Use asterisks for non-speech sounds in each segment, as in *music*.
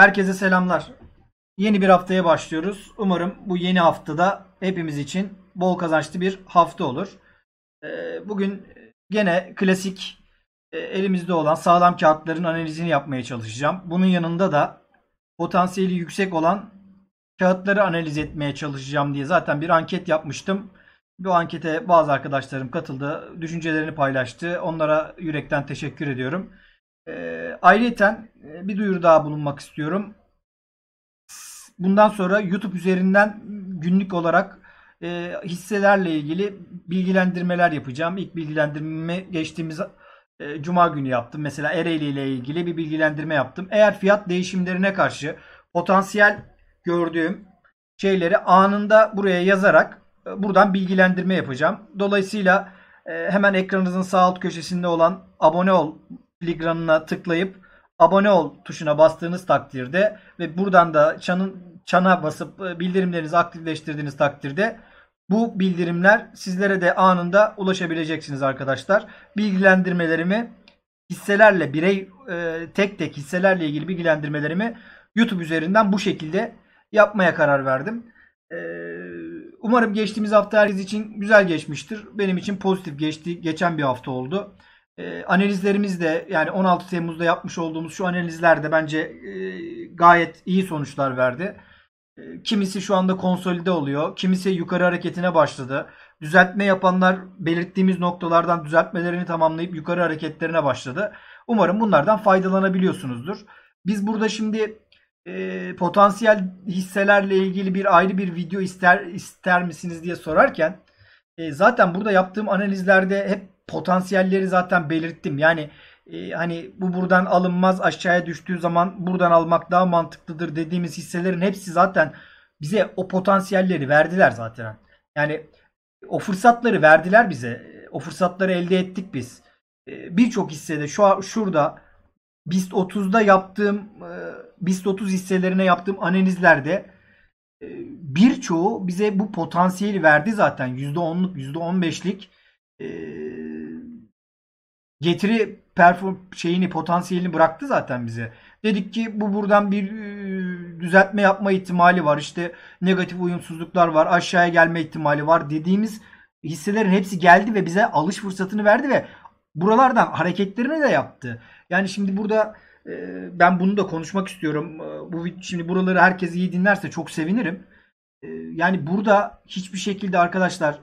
Herkese selamlar. Yeni bir haftaya başlıyoruz. Umarım bu yeni haftada hepimiz için bol kazançlı bir hafta olur. Ee, bugün gene klasik e, elimizde olan sağlam kağıtların analizini yapmaya çalışacağım. Bunun yanında da potansiyeli yüksek olan kağıtları analiz etmeye çalışacağım diye zaten bir anket yapmıştım. Bu ankete bazı arkadaşlarım katıldı. Düşüncelerini paylaştı. Onlara yürekten teşekkür ediyorum. Ee, e, ayrıca bir duyuru daha bulunmak istiyorum. Bundan sonra YouTube üzerinden günlük olarak e, hisselerle ilgili bilgilendirmeler yapacağım. İlk bilgilendirmemi geçtiğimiz e, cuma günü yaptım. Mesela Ereğli ile ilgili bir bilgilendirme yaptım. Eğer fiyat değişimlerine karşı potansiyel gördüğüm şeyleri anında buraya yazarak e, buradan bilgilendirme yapacağım. Dolayısıyla hemen ekranınızın sağ alt köşesinde olan abone ol filigranına tıklayıp abone ol tuşuna bastığınız takdirde ve buradan da çanın çana basıp e, bildirimlerinizi aktifleştirdiğiniz takdirde bu bildirimler sizlere de anında ulaşabileceksiniz arkadaşlar. Bilgilendirmelerimi hisselerle birey e, tek tek hisselerle ilgili bilgilendirmelerimi YouTube üzerinden bu şekilde yapmaya karar verdim. E, umarım geçtiğimiz hafta herkes için güzel geçmiştir. Benim için pozitif geçti, geçen bir hafta oldu e, ee, analizlerimizde yani 16 Temmuz'da yapmış olduğumuz şu analizler de bence e, gayet iyi sonuçlar verdi. Ee, kimisi şu anda konsolide oluyor, kimisi yukarı hareketine başladı. Düzeltme yapanlar belirttiğimiz noktalardan düzeltmelerini tamamlayıp yukarı hareketlerine başladı. Umarım bunlardan faydalanabiliyorsunuzdur. Biz burada şimdi e, potansiyel hisselerle ilgili bir ayrı bir video ister ister misiniz diye sorarken e, zaten burada yaptığım analizlerde hep potansiyelleri zaten belirttim. Yani e, hani bu buradan alınmaz aşağıya düştüğü zaman buradan almak daha mantıklıdır dediğimiz hisselerin hepsi zaten bize o potansiyelleri verdiler zaten. Yani o fırsatları verdiler bize. E, o fırsatları elde ettik biz. E, birçok hissede şu şurada BIST 30'da yaptığım e, BIST 30 hisselerine yaptığım analizlerde birçoğu bize bu potansiyeli verdi zaten. %10'luk, %15'lik getiri perform şeyini potansiyelini bıraktı zaten bize. Dedik ki bu buradan bir e, düzeltme yapma ihtimali var. İşte negatif uyumsuzluklar var. Aşağıya gelme ihtimali var dediğimiz hisselerin hepsi geldi ve bize alış fırsatını verdi ve buralardan hareketlerini de yaptı. Yani şimdi burada ben bunu da konuşmak istiyorum. bu şimdi buraları herkes iyi dinlerse çok sevinirim. Yani burada hiçbir şekilde arkadaşlar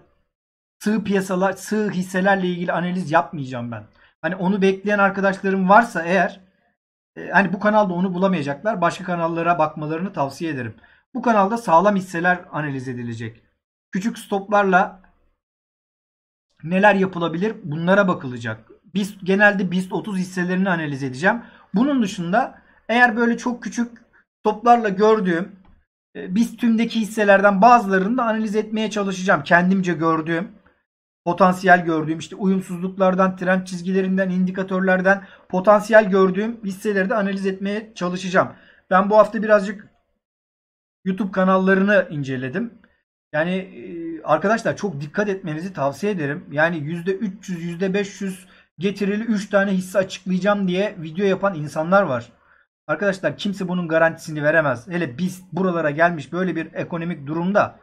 sığ piyasalar, sığ hisselerle ilgili analiz yapmayacağım ben. Hani onu bekleyen arkadaşlarım varsa eğer e, hani bu kanalda onu bulamayacaklar. Başka kanallara bakmalarını tavsiye ederim. Bu kanalda sağlam hisseler analiz edilecek. Küçük stoplarla neler yapılabilir bunlara bakılacak. Biz genelde BIST 30 hisselerini analiz edeceğim. Bunun dışında eğer böyle çok küçük stoplarla gördüğüm e, BIST tümdeki hisselerden bazılarını da analiz etmeye çalışacağım. Kendimce gördüğüm potansiyel gördüğüm işte uyumsuzluklardan, trend çizgilerinden, indikatörlerden potansiyel gördüğüm hisseleri de analiz etmeye çalışacağım. Ben bu hafta birazcık YouTube kanallarını inceledim. Yani e, arkadaşlar çok dikkat etmenizi tavsiye ederim. Yani %300, %500 getirili 3 tane hisse açıklayacağım diye video yapan insanlar var. Arkadaşlar kimse bunun garantisini veremez. Hele biz buralara gelmiş böyle bir ekonomik durumda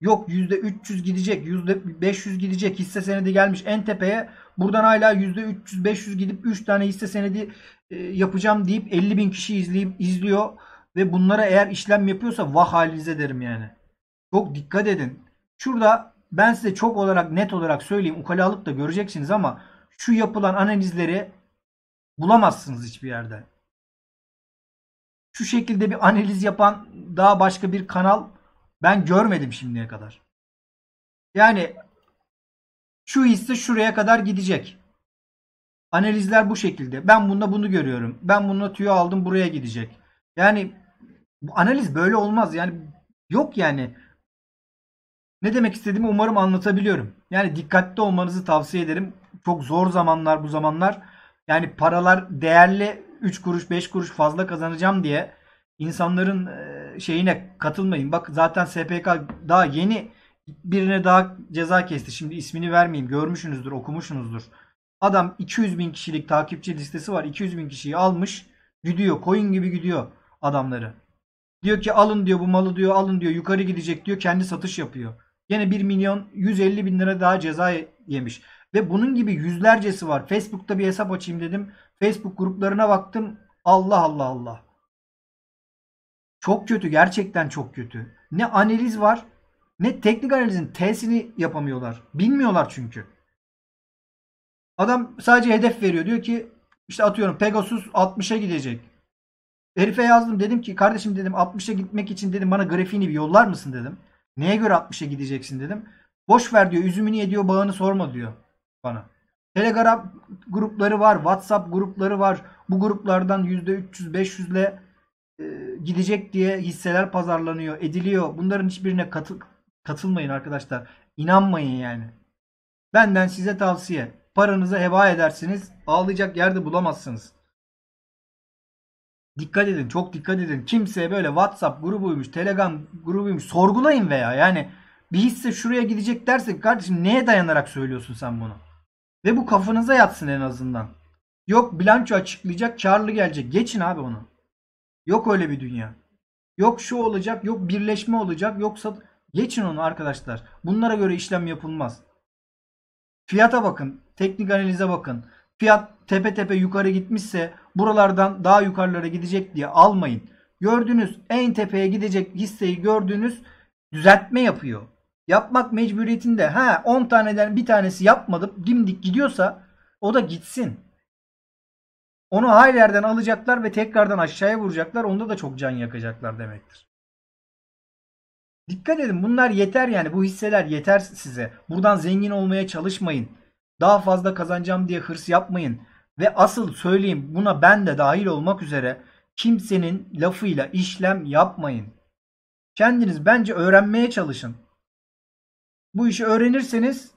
Yok %300 gidecek, %500 gidecek hisse senedi gelmiş en tepeye. Buradan hala %300-500 gidip 3 tane hisse senedi e, yapacağım deyip 50 bin kişi izleyip, izliyor. Ve bunlara eğer işlem yapıyorsa vah halinize derim yani. Çok dikkat edin. Şurada ben size çok olarak net olarak söyleyeyim ukalalık da göreceksiniz ama şu yapılan analizleri bulamazsınız hiçbir yerde. Şu şekilde bir analiz yapan daha başka bir kanal ben görmedim şimdiye kadar. Yani şu hisse şuraya kadar gidecek. Analizler bu şekilde. Ben bunda bunu görüyorum. Ben bununla tüyo aldım buraya gidecek. Yani bu analiz böyle olmaz. Yani yok yani. Ne demek istediğimi umarım anlatabiliyorum. Yani dikkatli olmanızı tavsiye ederim. Çok zor zamanlar bu zamanlar. Yani paralar değerli 3 kuruş 5 kuruş fazla kazanacağım diye insanların e, şeyine katılmayın. Bak zaten SPK daha yeni birine daha ceza kesti. Şimdi ismini vermeyeyim. Görmüşsünüzdür, okumuşsunuzdur. Adam 200 bin kişilik takipçi listesi var. 200 bin kişiyi almış. gidiyor, Koyun gibi gidiyor adamları. Diyor ki alın diyor bu malı diyor alın diyor yukarı gidecek diyor kendi satış yapıyor. Yine 1 milyon 150 bin lira daha ceza yemiş. Ve bunun gibi yüzlercesi var. Facebook'ta bir hesap açayım dedim. Facebook gruplarına baktım. Allah Allah Allah. Çok kötü. Gerçekten çok kötü. Ne analiz var ne teknik analizin T'sini yapamıyorlar. Bilmiyorlar çünkü. Adam sadece hedef veriyor. Diyor ki işte atıyorum Pegasus 60'a gidecek. Herife yazdım dedim ki kardeşim dedim 60'a gitmek için dedim bana grafiğini bir yollar mısın dedim. Neye göre 60'a gideceksin dedim. Boş ver diyor üzümünü ye diyor bağını sorma diyor bana. Telegram grupları var, WhatsApp grupları var. Bu gruplardan %300-500 ile gidecek diye hisseler pazarlanıyor, ediliyor. Bunların hiçbirine katıl katılmayın arkadaşlar. İnanmayın yani. Benden size tavsiye. Paranızı heba edersiniz. Ağlayacak yerde bulamazsınız. Dikkat edin. Çok dikkat edin. Kimseye böyle WhatsApp grubuymuş, Telegram grubuymuş sorgulayın veya yani bir hisse şuraya gidecek dersek kardeşim neye dayanarak söylüyorsun sen bunu? Ve bu kafanıza yatsın en azından. Yok bilanço açıklayacak, karlı gelecek. Geçin abi onu. Yok öyle bir dünya. Yok şu olacak, yok birleşme olacak, yoksa Geçin onu arkadaşlar. Bunlara göre işlem yapılmaz. Fiyata bakın. Teknik analize bakın. Fiyat tepe tepe yukarı gitmişse buralardan daha yukarılara gidecek diye almayın. Gördüğünüz en tepeye gidecek hisseyi gördüğünüz düzeltme yapıyor. Yapmak mecburiyetinde. Ha 10 taneden bir tanesi yapmadım dimdik gidiyorsa o da gitsin. Onu haylerden alacaklar ve tekrardan aşağıya vuracaklar. Onda da çok can yakacaklar demektir. Dikkat edin bunlar yeter yani bu hisseler yeter size. Buradan zengin olmaya çalışmayın. Daha fazla kazanacağım diye hırs yapmayın. Ve asıl söyleyeyim buna ben de dahil olmak üzere kimsenin lafıyla işlem yapmayın. Kendiniz bence öğrenmeye çalışın. Bu işi öğrenirseniz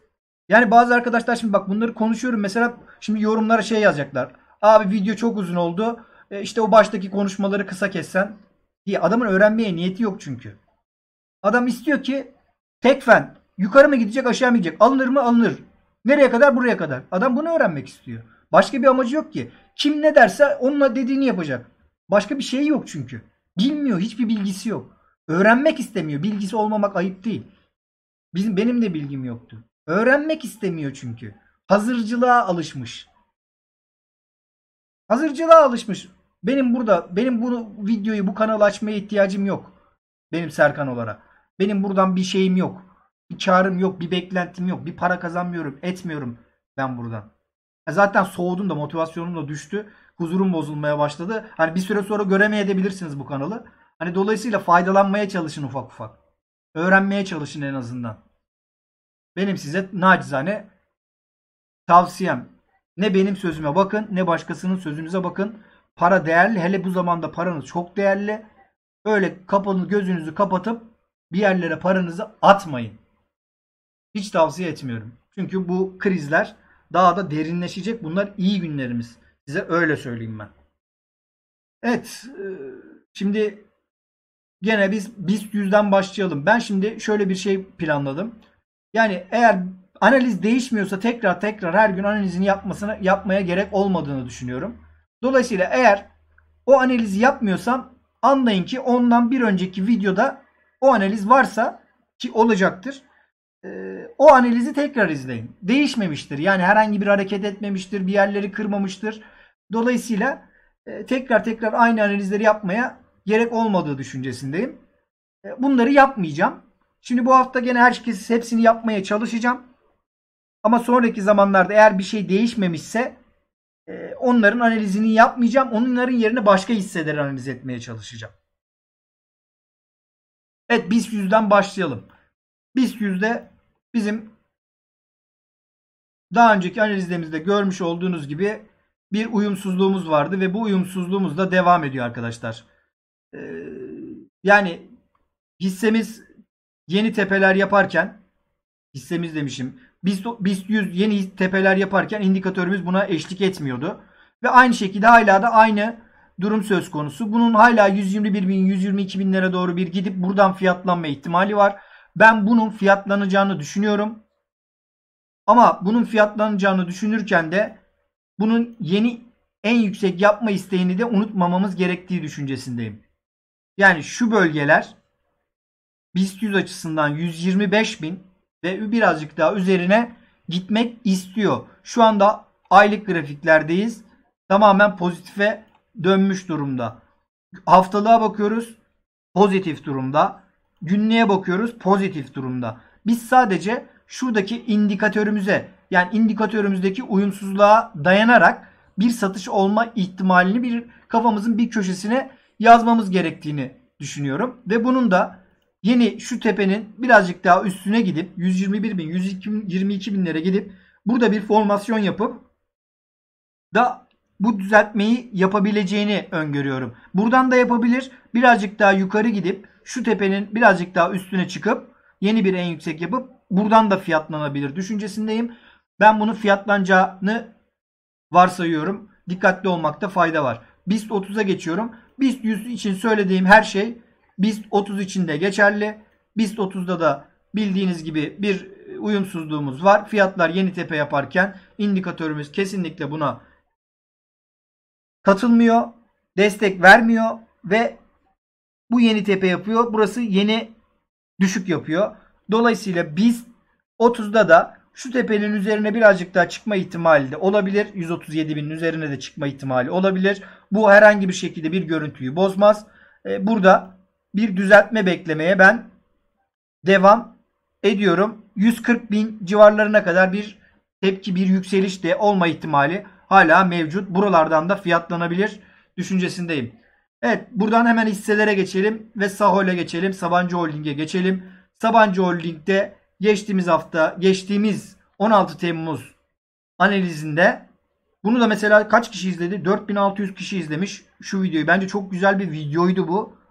yani bazı arkadaşlar şimdi bak bunları konuşuyorum mesela şimdi yorumlara şey yazacaklar. Abi video çok uzun oldu. E, işte o baştaki konuşmaları kısa kessen diye. Adamın öğrenmeye niyeti yok çünkü. Adam istiyor ki tek fen yukarı mı gidecek aşağı mı gidecek? Alınır mı? Alınır. Nereye kadar? Buraya kadar. Adam bunu öğrenmek istiyor. Başka bir amacı yok ki. Kim ne derse onunla dediğini yapacak. Başka bir şey yok çünkü. Bilmiyor. Hiçbir bilgisi yok. Öğrenmek istemiyor. Bilgisi olmamak ayıp değil. Bizim benim de bilgim yoktu. Öğrenmek istemiyor çünkü. Hazırcılığa alışmış. Hazırcılığa alışmış. Benim burada benim bu videoyu bu kanalı açmaya ihtiyacım yok. Benim Serkan olarak. Benim buradan bir şeyim yok. Bir çağrım yok, bir beklentim yok. Bir para kazanmıyorum, etmiyorum ben buradan. Zaten soğudum da motivasyonum da düştü. Huzurum bozulmaya başladı. Hani bir süre sonra göremeyebilirsiniz bu kanalı. Hani dolayısıyla faydalanmaya çalışın ufak ufak. Öğrenmeye çalışın en azından. Benim size nacizane tavsiyem ne benim sözüme bakın ne başkasının sözünüze bakın. Para değerli. Hele bu zamanda paranız çok değerli. Öyle kapanı gözünüzü kapatıp bir yerlere paranızı atmayın. Hiç tavsiye etmiyorum. Çünkü bu krizler daha da derinleşecek. Bunlar iyi günlerimiz. Size öyle söyleyeyim ben. Evet. E, şimdi gene biz biz yüzden başlayalım. Ben şimdi şöyle bir şey planladım. Yani eğer analiz değişmiyorsa tekrar tekrar her gün analizini yapmasına yapmaya gerek olmadığını düşünüyorum. Dolayısıyla eğer o analizi yapmıyorsam anlayın ki ondan bir önceki videoda o analiz varsa ki olacaktır. E, o analizi tekrar izleyin. Değişmemiştir. Yani herhangi bir hareket etmemiştir. Bir yerleri kırmamıştır. Dolayısıyla e, tekrar tekrar aynı analizleri yapmaya gerek olmadığı düşüncesindeyim. E, bunları yapmayacağım. Şimdi bu hafta gene herkes hepsini yapmaya çalışacağım. Ama sonraki zamanlarda eğer bir şey değişmemişse e, onların analizini yapmayacağım. Onların yerine başka hisseleri analiz etmeye çalışacağım. Evet BIST 100'den başlayalım. BIST 100'de bizim daha önceki analizlerimizde görmüş olduğunuz gibi bir uyumsuzluğumuz vardı ve bu uyumsuzluğumuz da devam ediyor arkadaşlar. Ee, yani hissemiz yeni tepeler yaparken hissemiz demişim BIST, BIST 100 yeni tepeler yaparken indikatörümüz buna eşlik etmiyordu. Ve aynı şekilde hala da aynı durum söz konusu. Bunun hala 121 bin 122 binlere doğru bir gidip buradan fiyatlanma ihtimali var. Ben bunun fiyatlanacağını düşünüyorum. Ama bunun fiyatlanacağını düşünürken de bunun yeni en yüksek yapma isteğini de unutmamamız gerektiği düşüncesindeyim. Yani şu bölgeler BIST 100 açısından 125 bin ve birazcık daha üzerine gitmek istiyor. Şu anda aylık grafiklerdeyiz. Tamamen pozitife dönmüş durumda. Haftalığa bakıyoruz pozitif durumda. Günlüğe bakıyoruz pozitif durumda. Biz sadece şuradaki indikatörümüze yani indikatörümüzdeki uyumsuzluğa dayanarak bir satış olma ihtimalini bir kafamızın bir köşesine yazmamız gerektiğini düşünüyorum. Ve bunun da yeni şu tepenin birazcık daha üstüne gidip 121 bin 122 binlere gidip burada bir formasyon yapıp da bu düzeltmeyi yapabileceğini öngörüyorum. Buradan da yapabilir. Birazcık daha yukarı gidip şu tepenin birazcık daha üstüne çıkıp yeni bir en yüksek yapıp buradan da fiyatlanabilir düşüncesindeyim. Ben bunu fiyatlanacağını varsayıyorum. Dikkatli olmakta fayda var. BIST 30'a geçiyorum. BIST 100 için söylediğim her şey BIST 30 içinde geçerli. BIST 30'da da bildiğiniz gibi bir e, uyumsuzluğumuz var. Fiyatlar yeni tepe yaparken indikatörümüz kesinlikle buna katılmıyor. Destek vermiyor ve bu yeni tepe yapıyor. Burası yeni düşük yapıyor. Dolayısıyla biz 30'da da şu tepenin üzerine birazcık daha çıkma ihtimali de olabilir. 137 üzerine de çıkma ihtimali olabilir. Bu herhangi bir şekilde bir görüntüyü bozmaz. E, burada bir düzeltme beklemeye ben devam ediyorum. 140 bin civarlarına kadar bir tepki bir yükseliş de olma ihtimali hala mevcut. Buralardan da fiyatlanabilir düşüncesindeyim. Evet buradan hemen hisselere geçelim ve Sahol'e geçelim. Sabancı Holding'e geçelim. Sabancı Holding'de geçtiğimiz hafta geçtiğimiz 16 Temmuz analizinde bunu da mesela kaç kişi izledi? 4600 kişi izlemiş şu videoyu. Bence çok güzel bir videoydu bu.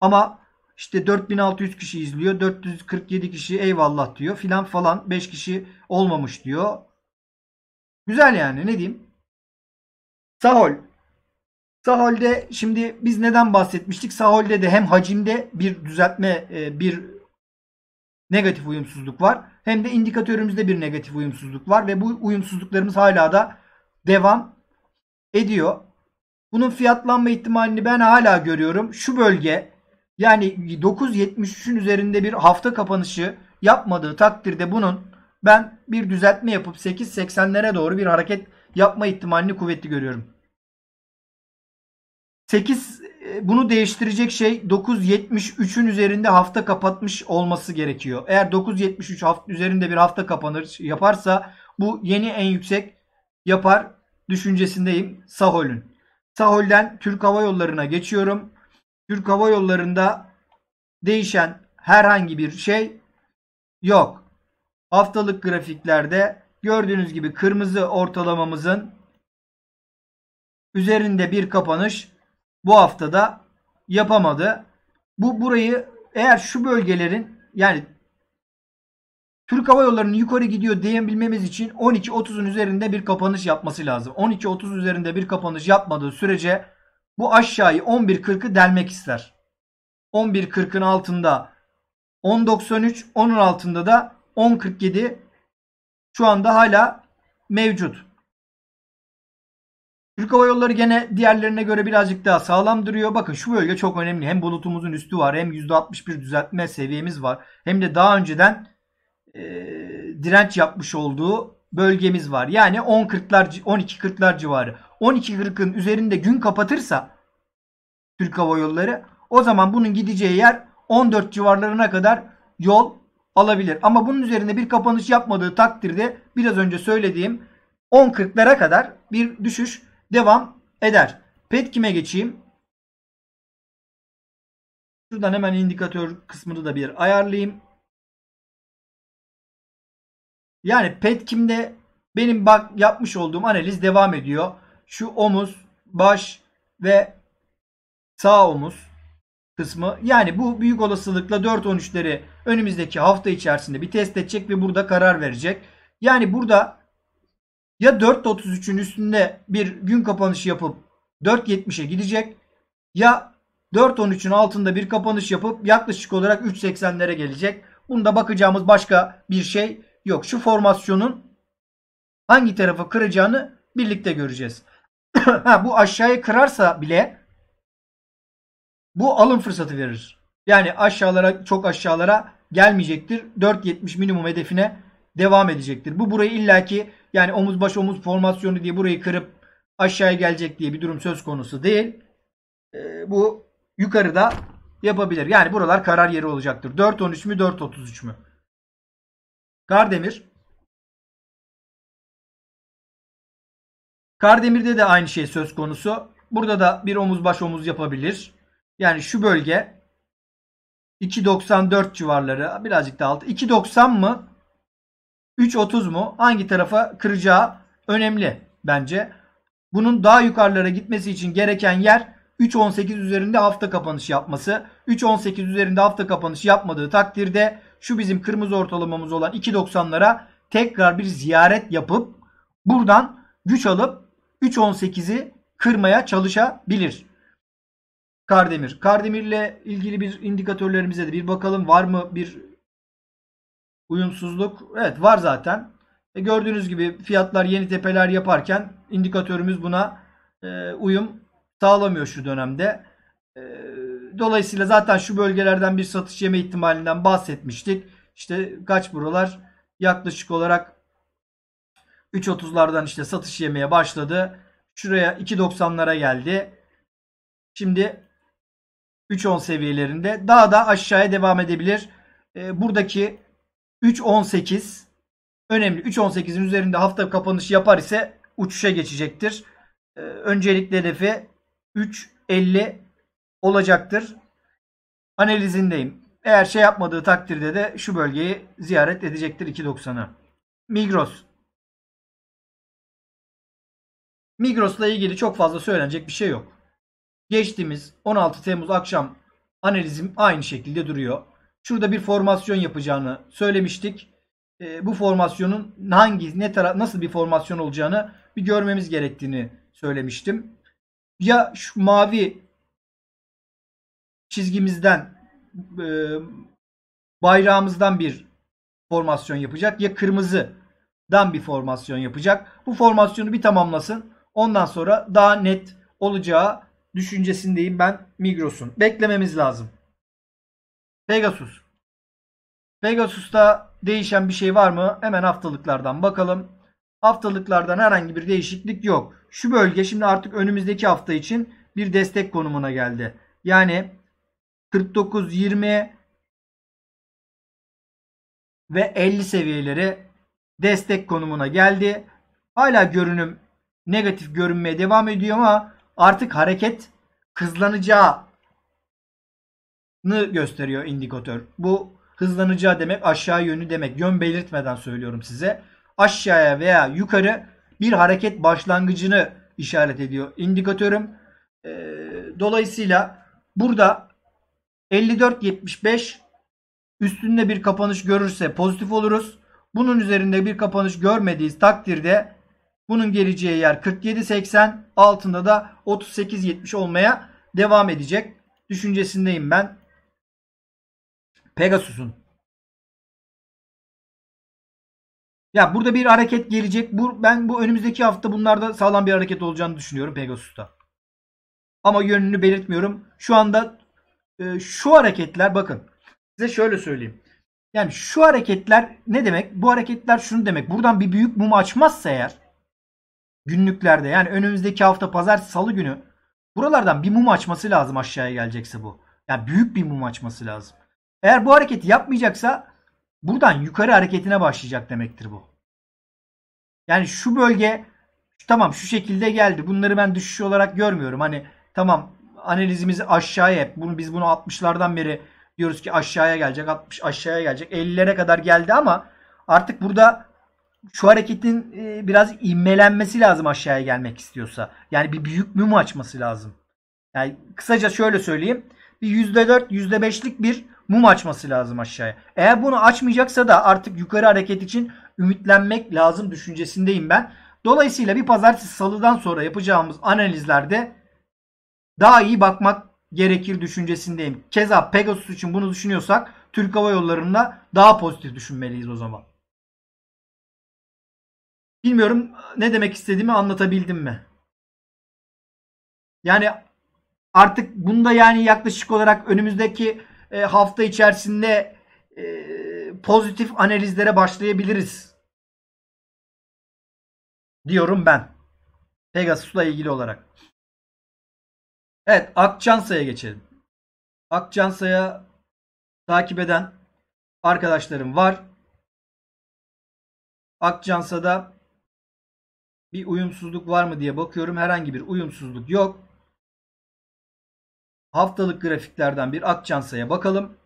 Ama işte 4600 kişi izliyor. 447 kişi eyvallah diyor filan falan. 5 kişi olmamış diyor. Güzel yani ne diyeyim. Sahol. Sahol'de şimdi biz neden bahsetmiştik? Sahol'de de hem hacimde bir düzeltme e, bir negatif uyumsuzluk var. Hem de indikatörümüzde bir negatif uyumsuzluk var. Ve bu uyumsuzluklarımız hala da devam ediyor. Bunun fiyatlanma ihtimalini ben hala görüyorum. Şu bölge yani 9.73'ün üzerinde bir hafta kapanışı yapmadığı takdirde bunun ben bir düzeltme yapıp 8.80'lere doğru bir hareket yapma ihtimalini kuvvetli görüyorum. 8 e, bunu değiştirecek şey 9.73'ün üzerinde hafta kapatmış olması gerekiyor. Eğer 9.73 hafta üzerinde bir hafta kapanır yaparsa bu yeni en yüksek yapar düşüncesindeyim Sahol'ün. Sahol'den Türk Hava Yolları'na geçiyorum. Türk Hava Yolları'nda değişen herhangi bir şey yok. Haftalık grafiklerde gördüğünüz gibi kırmızı ortalamamızın üzerinde bir kapanış bu haftada yapamadı. Bu burayı eğer şu bölgelerin yani Türk Hava Yolları'nın yukarı gidiyor diyebilmemiz için 12.30'un üzerinde bir kapanış yapması lazım. 12.30 üzerinde bir kapanış yapmadığı sürece bu aşağıyı 11.40'ı delmek ister. 11.40'ın altında 10.93, 10'un altında da 10.47 şu anda hala mevcut. Türk Hava Yolları gene diğerlerine göre birazcık daha sağlam duruyor. Bakın şu bölge çok önemli. Hem bulutumuzun üstü var hem %61 düzeltme seviyemiz var. Hem de daha önceden e, direnç yapmış olduğu bölgemiz var. Yani 10.40'lar 12.40'lar civarı. 12.40'ın üzerinde gün kapatırsa Türk Hava Yolları o zaman bunun gideceği yer 14 civarlarına kadar yol alabilir. Ama bunun üzerinde bir kapanış yapmadığı takdirde biraz önce söylediğim 10.40'lara kadar bir düşüş devam eder. Petkim'e geçeyim. Şuradan hemen indikatör kısmını da bir ayarlayayım. Yani Petkim'de benim bak yapmış olduğum analiz devam ediyor şu omuz, baş ve sağ omuz kısmı. Yani bu büyük olasılıkla 4-13'leri önümüzdeki hafta içerisinde bir test edecek ve burada karar verecek. Yani burada ya 4.33'ün üstünde bir gün kapanışı yapıp 4.70'e gidecek ya 4.13'ün altında bir kapanış yapıp yaklaşık olarak 3.80'lere gelecek. Bunda bakacağımız başka bir şey yok. Şu formasyonun hangi tarafı kıracağını birlikte göreceğiz. *coughs* ha, bu aşağıyı kırarsa bile bu alım fırsatı verir. Yani aşağılara çok aşağılara gelmeyecektir. 4.70 minimum hedefine devam edecektir. Bu burayı illaki yani omuz baş omuz formasyonu diye burayı kırıp aşağıya gelecek diye bir durum söz konusu değil. E, bu yukarıda yapabilir. Yani buralar karar yeri olacaktır. 4.13 mü 4.33 mü? Kardemir Kardemir'de de aynı şey söz konusu. Burada da bir omuz baş omuz yapabilir. Yani şu bölge 2.94 civarları birazcık daha altı. 2.90 mı? 3.30 mu? Hangi tarafa kıracağı önemli bence. Bunun daha yukarılara gitmesi için gereken yer 3.18 üzerinde hafta kapanış yapması. 3.18 üzerinde hafta kapanış yapmadığı takdirde şu bizim kırmızı ortalamamız olan 2.90'lara tekrar bir ziyaret yapıp buradan güç alıp 3.18'i kırmaya çalışabilir. Kardemir. Kardemir ile ilgili bir indikatörlerimize de bir bakalım var mı bir uyumsuzluk? Evet var zaten. E gördüğünüz gibi fiyatlar yeni tepeler yaparken indikatörümüz buna e, uyum sağlamıyor şu dönemde. E, dolayısıyla zaten şu bölgelerden bir satış yeme ihtimalinden bahsetmiştik. İşte kaç buralar? Yaklaşık olarak 3.30'lardan işte satış yemeye başladı. Şuraya 2.90'lara geldi. Şimdi 3.10 seviyelerinde daha da aşağıya devam edebilir. E, buradaki 3.18 önemli. 3.18'in üzerinde hafta kapanışı yapar ise uçuşa geçecektir. E, öncelikli hedefi 3.50 olacaktır. Analizindeyim. Eğer şey yapmadığı takdirde de şu bölgeyi ziyaret edecektir 2.90'ı. Migros Migros'la ilgili çok fazla söylenecek bir şey yok. Geçtiğimiz 16 Temmuz akşam analizim aynı şekilde duruyor. Şurada bir formasyon yapacağını söylemiştik. E, bu formasyonun hangi ne tara nasıl bir formasyon olacağını bir görmemiz gerektiğini söylemiştim. Ya şu mavi çizgimizden e, bayrağımızdan bir formasyon yapacak ya kırmızıdan bir formasyon yapacak. Bu formasyonu bir tamamlasın. Ondan sonra daha net olacağı düşüncesindeyim ben Migros'un. Beklememiz lazım. Pegasus. Pegasus'ta değişen bir şey var mı? Hemen haftalıklardan bakalım. Haftalıklardan herhangi bir değişiklik yok. Şu bölge şimdi artık önümüzdeki hafta için bir destek konumuna geldi. Yani 49 20 ve 50 seviyeleri destek konumuna geldi. Hala görünüm negatif görünmeye devam ediyor ama artık hareket hızlanacağını gösteriyor indikatör. Bu hızlanacağı demek aşağı yönü demek. Yön belirtmeden söylüyorum size. Aşağıya veya yukarı bir hareket başlangıcını işaret ediyor indikatörüm. Ee, dolayısıyla burada 54.75 üstünde bir kapanış görürse pozitif oluruz. Bunun üzerinde bir kapanış görmediğiz takdirde bunun geleceği yer 47.80 altında da 38.70 olmaya devam edecek. Düşüncesindeyim ben. Pegasus'un. Ya burada bir hareket gelecek. Bu, ben bu önümüzdeki hafta bunlarda sağlam bir hareket olacağını düşünüyorum Pegasus'ta. Ama yönünü belirtmiyorum. Şu anda e, şu hareketler bakın size şöyle söyleyeyim. Yani şu hareketler ne demek? Bu hareketler şunu demek. Buradan bir büyük mum açmazsa eğer günlüklerde yani önümüzdeki hafta pazartesi salı günü buralardan bir mum açması lazım aşağıya gelecekse bu. Yani büyük bir mum açması lazım. Eğer bu hareketi yapmayacaksa buradan yukarı hareketine başlayacak demektir bu. Yani şu bölge tamam şu şekilde geldi. Bunları ben düşüş olarak görmüyorum. Hani tamam analizimizi aşağıya hep bunu biz bunu 60'lardan beri diyoruz ki aşağıya gelecek, 60 aşağıya gelecek. 50'lere kadar geldi ama artık burada şu hareketin e, biraz inmelenmesi lazım aşağıya gelmek istiyorsa. Yani bir büyük mum açması lazım. Yani kısaca şöyle söyleyeyim. Bir %4, %5'lik bir mum açması lazım aşağıya. Eğer bunu açmayacaksa da artık yukarı hareket için ümitlenmek lazım düşüncesindeyim ben. Dolayısıyla bir pazartesi salıdan sonra yapacağımız analizlerde daha iyi bakmak gerekir düşüncesindeyim. Keza Pegasus için bunu düşünüyorsak Türk Hava Yolları'nda daha pozitif düşünmeliyiz o zaman. Bilmiyorum ne demek istediğimi anlatabildim mi? Yani artık bunda yani yaklaşık olarak önümüzdeki e, hafta içerisinde e, pozitif analizlere başlayabiliriz. Diyorum ben. Pegasus'la ilgili olarak. Evet Akçansa'ya geçelim. Akçansa'ya takip eden arkadaşlarım var. Akçansa'da bir uyumsuzluk var mı diye bakıyorum. Herhangi bir uyumsuzluk yok. Haftalık grafiklerden bir Akçansa'ya bakalım.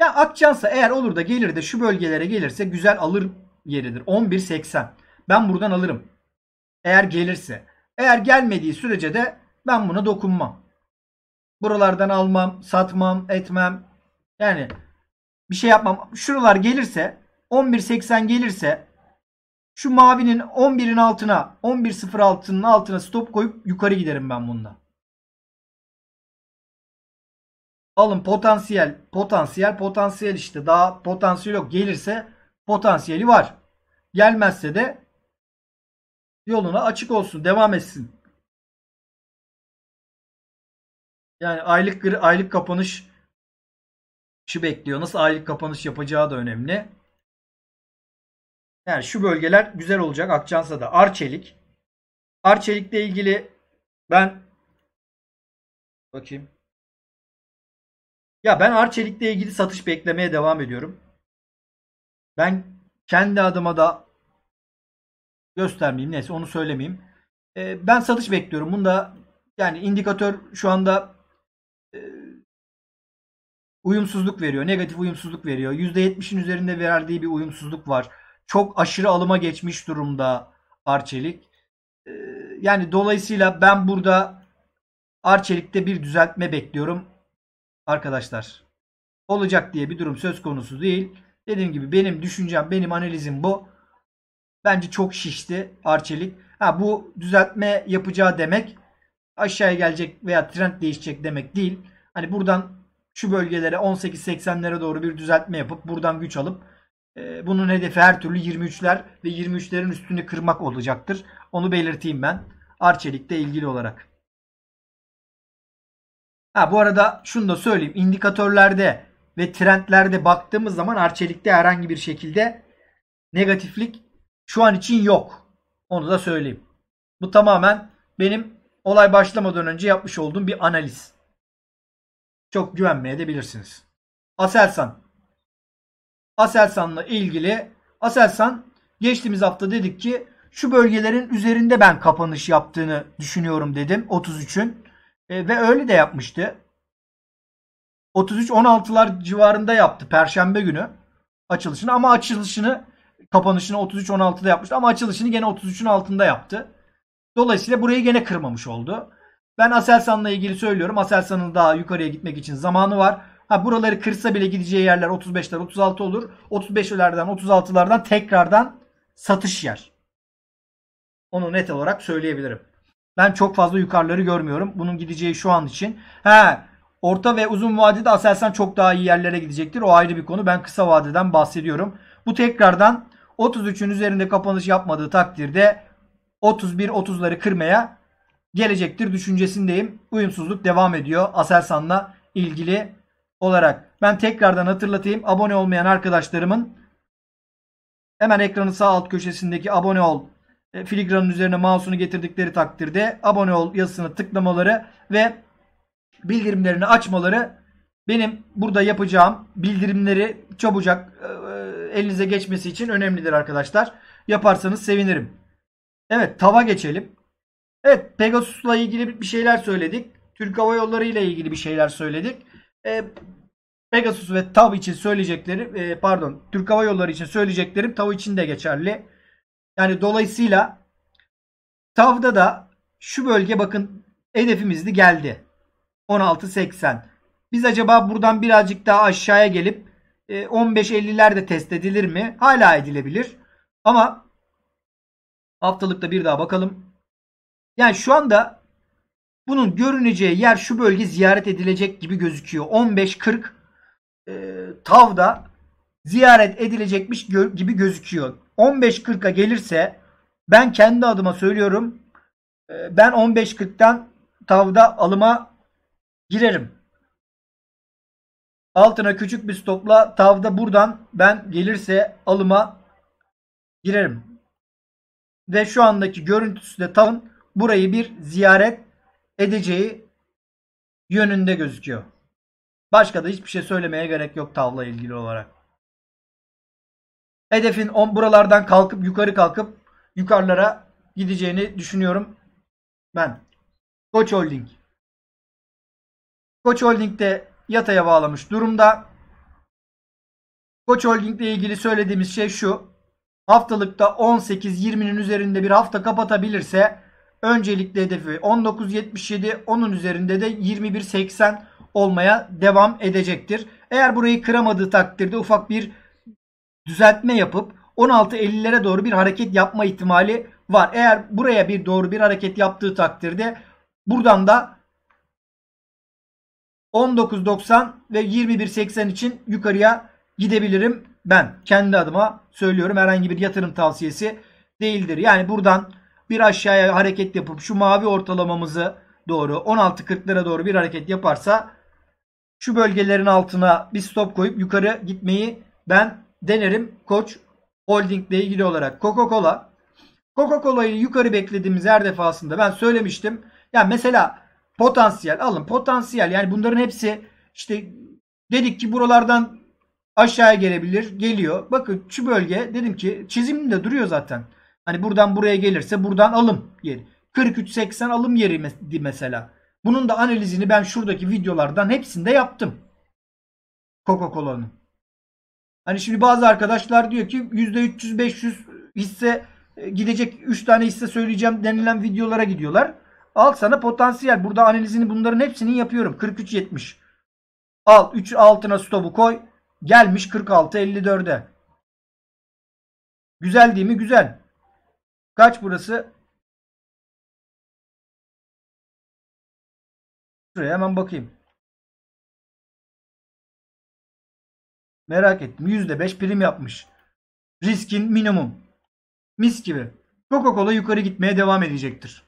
Ya Akçansa eğer olur da gelir de şu bölgelere gelirse güzel alır yeridir. 11.80. Ben buradan alırım. Eğer gelirse. Eğer gelmediği sürece de ben buna dokunmam. Buralardan almam, satmam, etmem. Yani bir şey yapmam. Şuralar gelirse 11.80 gelirse şu mavinin 11'in altına 11.06'nın altına stop koyup yukarı giderim ben bununla. Alın potansiyel, potansiyel, potansiyel işte. Daha potansiyel yok. Gelirse potansiyeli var. Gelmezse de yoluna açık olsun, devam etsin. Yani aylık aylık kapanış şu bekliyor. Nasıl aylık kapanış yapacağı da önemli. Yani şu bölgeler güzel olacak Akçansa'da. Arçelik. Arçelik'le ilgili ben bakayım. Ya ben Arçelik'le ilgili satış beklemeye devam ediyorum. Ben kendi adıma da göstermeyeyim. Neyse onu söylemeyeyim. Ee, ben satış bekliyorum. Bunda yani indikatör şu anda e, uyumsuzluk veriyor. Negatif uyumsuzluk veriyor. %70'in üzerinde verdiği bir uyumsuzluk var çok aşırı alıma geçmiş durumda Arçelik. Ee, yani dolayısıyla ben burada Arçelik'te bir düzeltme bekliyorum arkadaşlar. Olacak diye bir durum söz konusu değil. Dediğim gibi benim düşüncem, benim analizim bu. Bence çok şişti Arçelik. Ha bu düzeltme yapacağı demek aşağıya gelecek veya trend değişecek demek değil. Hani buradan şu bölgelere 18-80'lere doğru bir düzeltme yapıp buradan güç alıp ee, bunun hedefi her türlü 23'ler ve 23'lerin üstünü kırmak olacaktır. Onu belirteyim ben. Arçelik'te ilgili olarak. Ha, bu arada şunu da söyleyeyim. İndikatörlerde ve trendlerde baktığımız zaman Arçelik'te herhangi bir şekilde negatiflik şu an için yok. Onu da söyleyeyim. Bu tamamen benim olay başlamadan önce yapmış olduğum bir analiz. Çok güvenmeye de bilirsiniz. Aselsan Aselsan'la ilgili. Aselsan geçtiğimiz hafta dedik ki şu bölgelerin üzerinde ben kapanış yaptığını düşünüyorum dedim 33'ün. E, ve öyle de yapmıştı. 33-16'lar civarında yaptı perşembe günü açılışını ama açılışını kapanışını 33-16'da yapmıştı ama açılışını gene 33'ün altında yaptı. Dolayısıyla burayı gene kırmamış oldu. Ben Aselsan'la ilgili söylüyorum. Aselsan'ın daha yukarıya gitmek için zamanı var. Ha buraları kırsa bile gideceği yerler 35'ler 36 olur. 35'lerden 36'lardan tekrardan satış yer. Onu net olarak söyleyebilirim. Ben çok fazla yukarıları görmüyorum. Bunun gideceği şu an için. Ha orta ve uzun vadede Aselsan çok daha iyi yerlere gidecektir. O ayrı bir konu. Ben kısa vadeden bahsediyorum. Bu tekrardan 33'ün üzerinde kapanış yapmadığı takdirde 31-30'ları kırmaya gelecektir düşüncesindeyim. Uyumsuzluk devam ediyor Aselsan'la ilgili olarak. Ben tekrardan hatırlatayım. Abone olmayan arkadaşlarımın hemen ekranın sağ alt köşesindeki abone ol e, filigranın üzerine mouse'unu getirdikleri takdirde abone ol yazısını tıklamaları ve bildirimlerini açmaları benim burada yapacağım bildirimleri çabucak e, e, elinize geçmesi için önemlidir arkadaşlar. Yaparsanız sevinirim. Evet tava geçelim. Evet Pegasus'la ilgili bir şeyler söyledik. Türk Hava Yolları ile ilgili bir şeyler söyledik e, Pegasus ve TAV için söyleyecekleri e, pardon Türk Hava Yolları için söyleyeceklerim TAV için de geçerli. Yani dolayısıyla TAV'da da şu bölge bakın hedefimizdi geldi. 16.80. Biz acaba buradan birazcık daha aşağıya gelip 15.50'ler e, de test edilir mi? Hala edilebilir. Ama haftalıkta bir daha bakalım. Yani şu anda bunun görüneceği yer şu bölge ziyaret edilecek gibi gözüküyor. 15-40 e, Tav'da ziyaret edilecekmiş gö gibi gözüküyor. 15-40'a gelirse ben kendi adıma söylüyorum e, ben 15-40'tan Tav'da alıma girerim. Altına küçük bir stopla Tav'da buradan ben gelirse alıma girerim. Ve şu andaki görüntüsü de Tav'ın burayı bir ziyaret edeceği yönünde gözüküyor. Başka da hiçbir şey söylemeye gerek yok tavla ilgili olarak. Hedefin on buralardan kalkıp yukarı kalkıp yukarılara gideceğini düşünüyorum ben. Koç Holding. Koç Holding de yataya bağlamış durumda. Koç Holding ile ilgili söylediğimiz şey şu. Haftalıkta 18-20'nin üzerinde bir hafta kapatabilirse Öncelikle hedefi 19.77, onun üzerinde de 21.80 olmaya devam edecektir. Eğer burayı kıramadığı takdirde ufak bir düzeltme yapıp 16.50'lere doğru bir hareket yapma ihtimali var. Eğer buraya bir doğru bir hareket yaptığı takdirde buradan da 19.90 ve 21.80 için yukarıya gidebilirim. Ben kendi adıma söylüyorum herhangi bir yatırım tavsiyesi değildir. Yani buradan bir aşağıya hareket yapıp şu mavi ortalamamızı doğru 16.40'lara doğru bir hareket yaparsa şu bölgelerin altına bir stop koyup yukarı gitmeyi ben denerim. Koç Holding ile ilgili olarak Coca-Cola Coca-Cola'yı yukarı beklediğimiz her defasında ben söylemiştim. Ya yani mesela potansiyel alın potansiyel yani bunların hepsi işte dedik ki buralardan aşağıya gelebilir geliyor. Bakın şu bölge dedim ki çizimde duruyor zaten. Hani buradan buraya gelirse buradan alım yeri. 43.80 alım yeri mesela. Bunun da analizini ben şuradaki videolardan hepsinde yaptım. Coca-Cola'nın. Hani şimdi bazı arkadaşlar diyor ki %300-500 hisse e, gidecek 3 tane hisse söyleyeceğim denilen videolara gidiyorlar. Al sana potansiyel. Burada analizini bunların hepsini yapıyorum. 43.70. Al 3 altına stopu koy. Gelmiş 46.54'e. Güzel değil mi? Güzel. Kaç burası? Şuraya hemen bakayım. Merak ettim. %5 prim yapmış. Riskin minimum. Mis gibi. Coca-Cola yukarı gitmeye devam edecektir.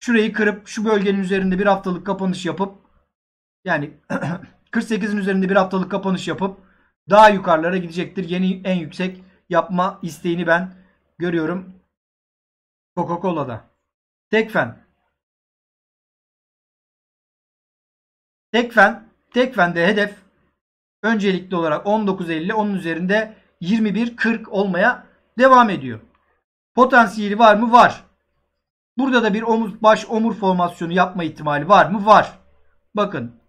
Şurayı kırıp şu bölgenin üzerinde bir haftalık kapanış yapıp yani 48'in *clears throat* üzerinde bir haftalık kapanış yapıp daha yukarılara gidecektir. Yeni en yüksek yapma isteğini ben görüyorum Coca-Cola'da. Tekfen. Tekfen, Tekfen'de hedef öncelikli olarak 19.50 onun üzerinde 21.40 olmaya devam ediyor. Potansiyeli var mı? Var. Burada da bir omuz baş omur formasyonu yapma ihtimali var mı? Var. Bakın.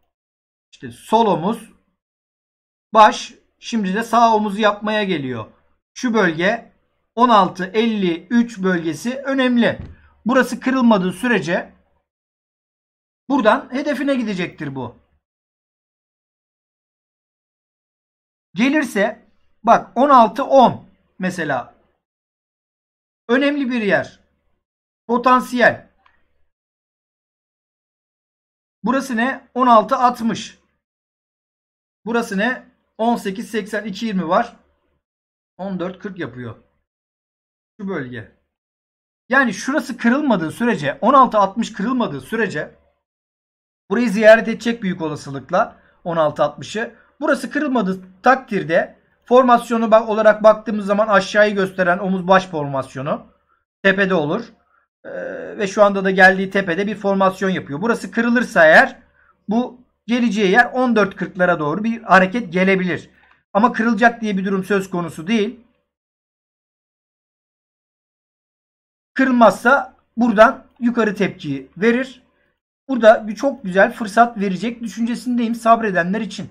İşte sol omuz baş şimdi de sağ omuzu yapmaya geliyor şu bölge 16.53 bölgesi önemli. Burası kırılmadığı sürece buradan hedefine gidecektir bu. Gelirse bak 16.10 mesela önemli bir yer. Potansiyel. Burası ne? 16.60. Burası ne? 18.80 2.20 var. 14.40 yapıyor. Şu bölge. Yani şurası kırılmadığı sürece 16.60 kırılmadığı sürece burayı ziyaret edecek büyük olasılıkla 16.60'ı. Burası kırılmadığı takdirde formasyonu bak olarak baktığımız zaman aşağıyı gösteren omuz baş formasyonu tepede olur. Ee, ve şu anda da geldiği tepede bir formasyon yapıyor. Burası kırılırsa eğer bu geleceği yer 14.40'lara doğru bir hareket gelebilir. Ama kırılacak diye bir durum söz konusu değil. Kırılmazsa buradan yukarı tepkiyi verir. Burada bir çok güzel fırsat verecek düşüncesindeyim sabredenler için.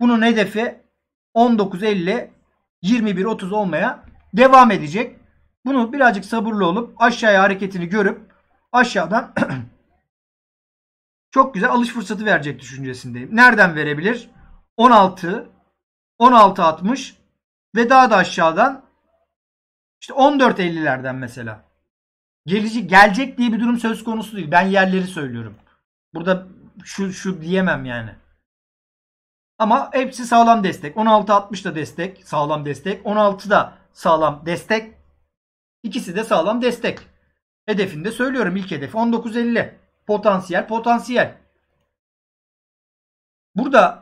Bunun hedefi 19.50 21.30 olmaya devam edecek. Bunu birazcık sabırlı olup aşağıya hareketini görüp aşağıdan *clears throat* çok güzel alış fırsatı verecek düşüncesindeyim. Nereden verebilir? 16 16.60 ve daha da aşağıdan işte 14.50'lerden mesela. Gelecek, gelecek diye bir durum söz konusu değil. Ben yerleri söylüyorum. Burada şu, şu diyemem yani. Ama hepsi sağlam destek. 16.60 da destek. Sağlam destek. 16 da sağlam destek. İkisi de sağlam destek. Hedefinde söylüyorum ilk hedef. 19.50. Potansiyel potansiyel. Burada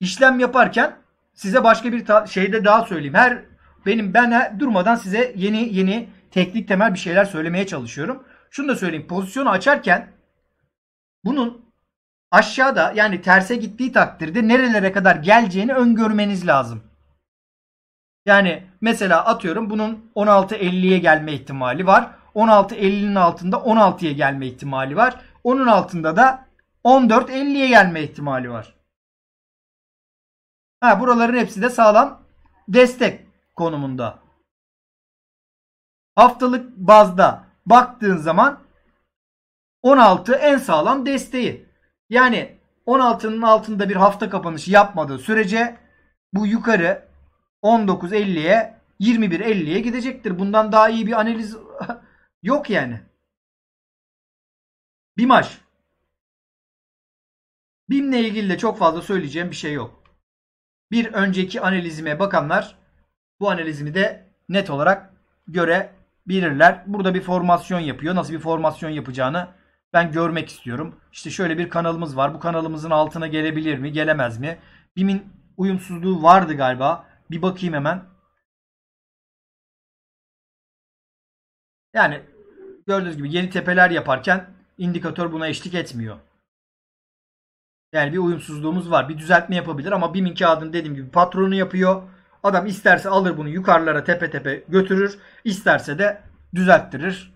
işlem yaparken size başka bir şeyde daha söyleyeyim. Her benim ben durmadan size yeni yeni teknik temel bir şeyler söylemeye çalışıyorum. Şunu da söyleyeyim. Pozisyonu açarken bunun aşağıda yani terse gittiği takdirde nerelere kadar geleceğini öngörmeniz lazım. Yani mesela atıyorum bunun 16.50'ye gelme ihtimali var. 16.50'nin altında 16'ya gelme ihtimali var. Onun altında da 14.50'ye gelme ihtimali var. Ha, buraların hepsi de sağlam destek konumunda. Haftalık bazda baktığın zaman 16 en sağlam desteği. Yani 16'nın altında bir hafta kapanışı yapmadığı sürece bu yukarı 19.50'ye 21.50'ye gidecektir. Bundan daha iyi bir analiz *laughs* yok yani. Bir maç. BİM'le ilgili de çok fazla söyleyeceğim bir şey yok. Bir önceki analizime bakanlar bu analizimi de net olarak görebilirler. Burada bir formasyon yapıyor. Nasıl bir formasyon yapacağını ben görmek istiyorum. İşte şöyle bir kanalımız var. Bu kanalımızın altına gelebilir mi, gelemez mi? BİM'in uyumsuzluğu vardı galiba. Bir bakayım hemen. Yani gördüğünüz gibi yeni tepeler yaparken indikatör buna eşlik etmiyor. Yani bir uyumsuzluğumuz var. Bir düzeltme yapabilir ama BİM'in kağıdını dediğim gibi patronu yapıyor. Adam isterse alır bunu yukarılara tepe tepe götürür. isterse de düzelttirir.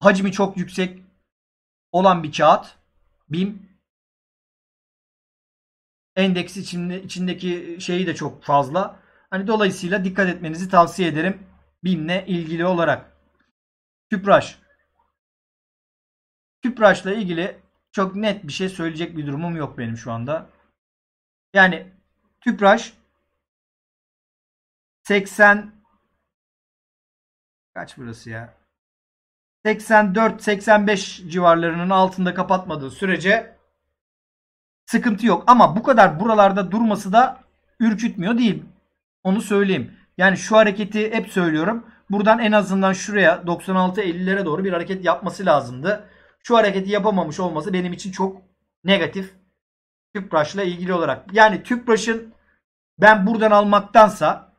Hacmi çok yüksek olan bir kağıt. BİM endeks içindeki şeyi de çok fazla. Hani dolayısıyla dikkat etmenizi tavsiye ederim. BİM'le ilgili olarak. Tüpraş. Tüpraş'la ilgili çok net bir şey söyleyecek bir durumum yok benim şu anda. Yani Tüpraş 80 kaç burası ya? 84-85 civarlarının altında kapatmadığı sürece sıkıntı yok. Ama bu kadar buralarda durması da ürkütmüyor değil. Onu söyleyeyim. Yani şu hareketi hep söylüyorum. Buradan en azından şuraya 96-50'lere doğru bir hareket yapması lazımdı şu hareketi yapamamış olması benim için çok negatif. Tüpraş'la ilgili olarak. Yani Tüpraş'ın ben buradan almaktansa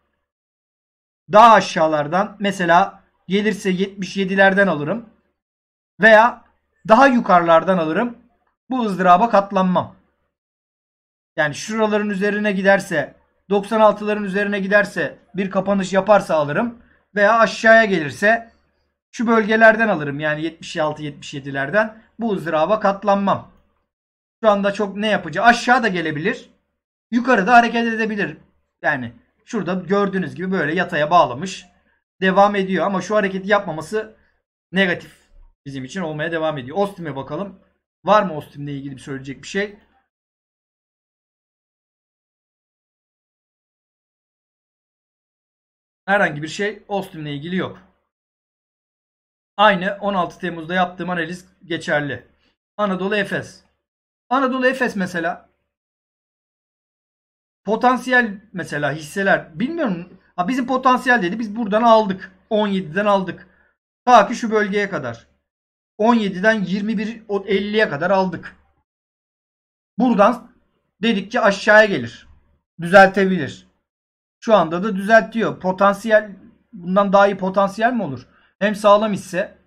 daha aşağılardan mesela gelirse 77'lerden alırım veya daha yukarılardan alırım. Bu ızdıraba katlanmam. Yani şuraların üzerine giderse 96'ların üzerine giderse bir kapanış yaparsa alırım veya aşağıya gelirse şu bölgelerden alırım yani 76-77'lerden. Bu ızdıraba katlanmam. Şu anda çok ne yapıcı? Aşağı da gelebilir. Yukarıda hareket edebilir. Yani şurada gördüğünüz gibi böyle yataya bağlamış. Devam ediyor ama şu hareketi yapmaması negatif bizim için olmaya devam ediyor. Ostim'e bakalım. Var mı Ostim'le ilgili bir söyleyecek bir şey? Herhangi bir şey Austin'le ilgili yok. Aynı 16 Temmuz'da yaptığım analiz geçerli. Anadolu Efes. Anadolu Efes mesela potansiyel mesela hisseler bilmiyorum. Ha bizim potansiyel dedi. Biz buradan aldık. 17'den aldık. Ta ki şu bölgeye kadar. 17'den 21 50'ye kadar aldık. Buradan dedik ki aşağıya gelir. Düzeltebilir. Şu anda da düzeltiyor. Potansiyel bundan daha iyi potansiyel mi olur? Hem sağlam hisse.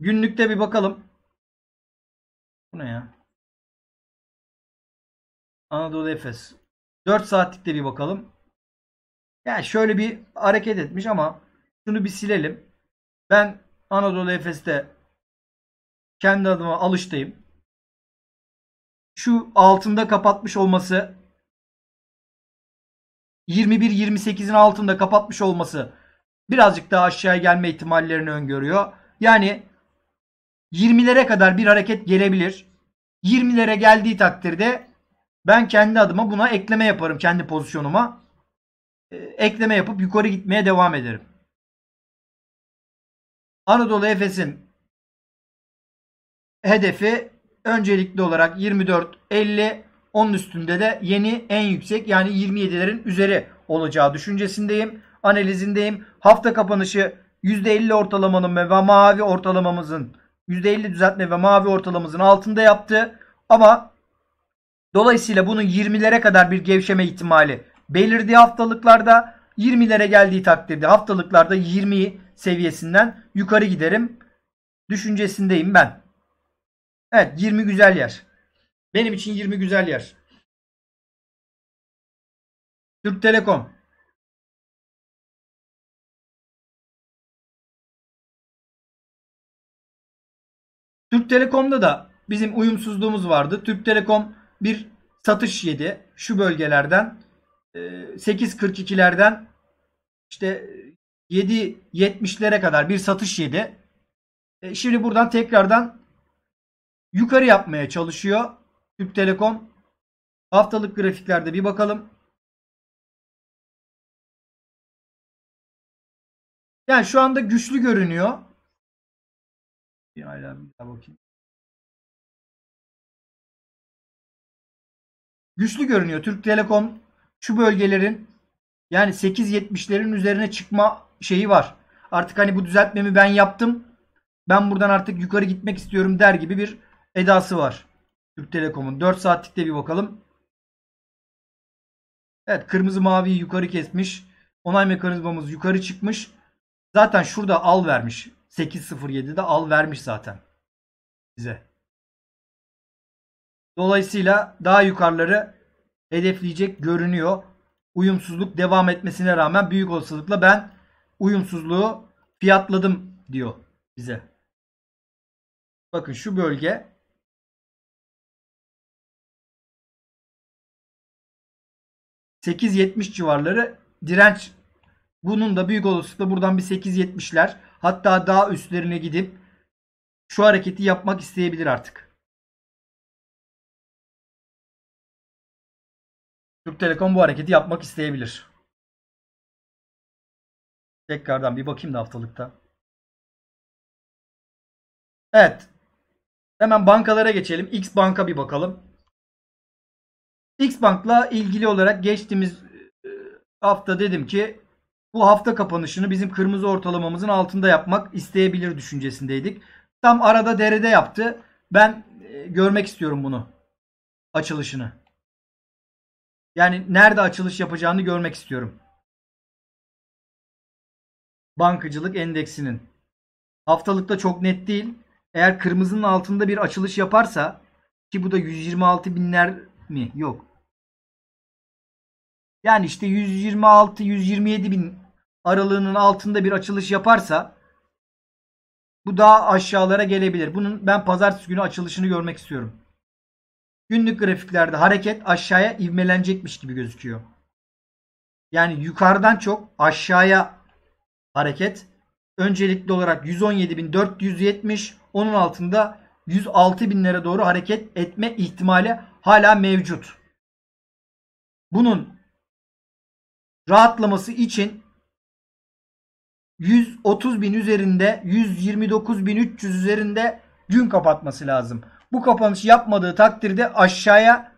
Günlükte bir bakalım. Bu ne ya? Anadolu Efes. 4 saatlikte bir bakalım. Yani şöyle bir hareket etmiş ama şunu bir silelim. Ben Anadolu Efes'te kendi adıma alıştayım. Şu altında kapatmış olması 21-28'in altında kapatmış olması birazcık daha aşağıya gelme ihtimallerini öngörüyor. Yani 20'lere kadar bir hareket gelebilir. 20'lere geldiği takdirde ben kendi adıma buna ekleme yaparım kendi pozisyonuma. Ee, ekleme yapıp yukarı gitmeye devam ederim. Anadolu Efes'in hedefi öncelikli olarak 24-50 onun üstünde de yeni en yüksek yani 27'lerin üzeri olacağı düşüncesindeyim. Analizindeyim. Hafta kapanışı %50 ortalamanın ve mavi ortalamamızın %50 düzeltme ve mavi ortalamamızın altında yaptı. Ama dolayısıyla bunun 20'lere kadar bir gevşeme ihtimali belirdiği haftalıklarda 20'lere geldiği takdirde haftalıklarda 20 seviyesinden yukarı giderim düşüncesindeyim ben. Evet 20 güzel yer. Benim için 20 güzel yer. Türk Telekom. Türk Telekom'da da bizim uyumsuzluğumuz vardı. Türk Telekom bir satış yedi. Şu bölgelerden 8.42'lerden ee, işte 7.70'lere kadar bir satış yedi. Ee, şimdi buradan tekrardan yukarı yapmaya çalışıyor. Türk Telekom haftalık grafiklerde bir bakalım. Yani şu anda güçlü görünüyor. Bir hala bir daha bakayım. Güçlü görünüyor. Türk Telekom şu bölgelerin yani 8.70'lerin üzerine çıkma şeyi var. Artık hani bu düzeltmemi ben yaptım. Ben buradan artık yukarı gitmek istiyorum der gibi bir edası var. Türk Telekom'un. 4 saatlikte bir bakalım. Evet kırmızı mavi yukarı kesmiş. Onay mekanizmamız yukarı çıkmış. Zaten şurada al vermiş. 8.07'de al vermiş zaten bize. Dolayısıyla daha yukarıları hedefleyecek görünüyor. Uyumsuzluk devam etmesine rağmen büyük olasılıkla ben uyumsuzluğu fiyatladım diyor bize. Bakın şu bölge 8.70 civarları direnç. Bunun da büyük olasılıkla buradan bir 8.70'ler hatta daha üstlerine gidip şu hareketi yapmak isteyebilir artık. Türk Telekom bu hareketi yapmak isteyebilir. Tekrardan bir bakayım da haftalıkta. Evet. Hemen bankalara geçelim. X banka bir bakalım. X Bank'la ilgili olarak geçtiğimiz e, hafta dedim ki bu hafta kapanışını bizim kırmızı ortalamamızın altında yapmak isteyebilir düşüncesindeydik. Tam arada derede yaptı. Ben e, görmek istiyorum bunu. Açılışını. Yani nerede açılış yapacağını görmek istiyorum. Bankacılık endeksinin. Haftalıkta çok net değil. Eğer kırmızının altında bir açılış yaparsa ki bu da 126 binler mi? Yok. Yani işte 126-127 bin aralığının altında bir açılış yaparsa bu daha aşağılara gelebilir. Bunun ben pazartesi günü açılışını görmek istiyorum. Günlük grafiklerde hareket aşağıya ivmelenecekmiş gibi gözüküyor. Yani yukarıdan çok aşağıya hareket öncelikli olarak 117.470 onun altında 106 binlere doğru hareket etme ihtimali hala mevcut. Bunun rahatlaması için 130 bin üzerinde 129 bin 300 üzerinde gün kapatması lazım. Bu kapanış yapmadığı takdirde aşağıya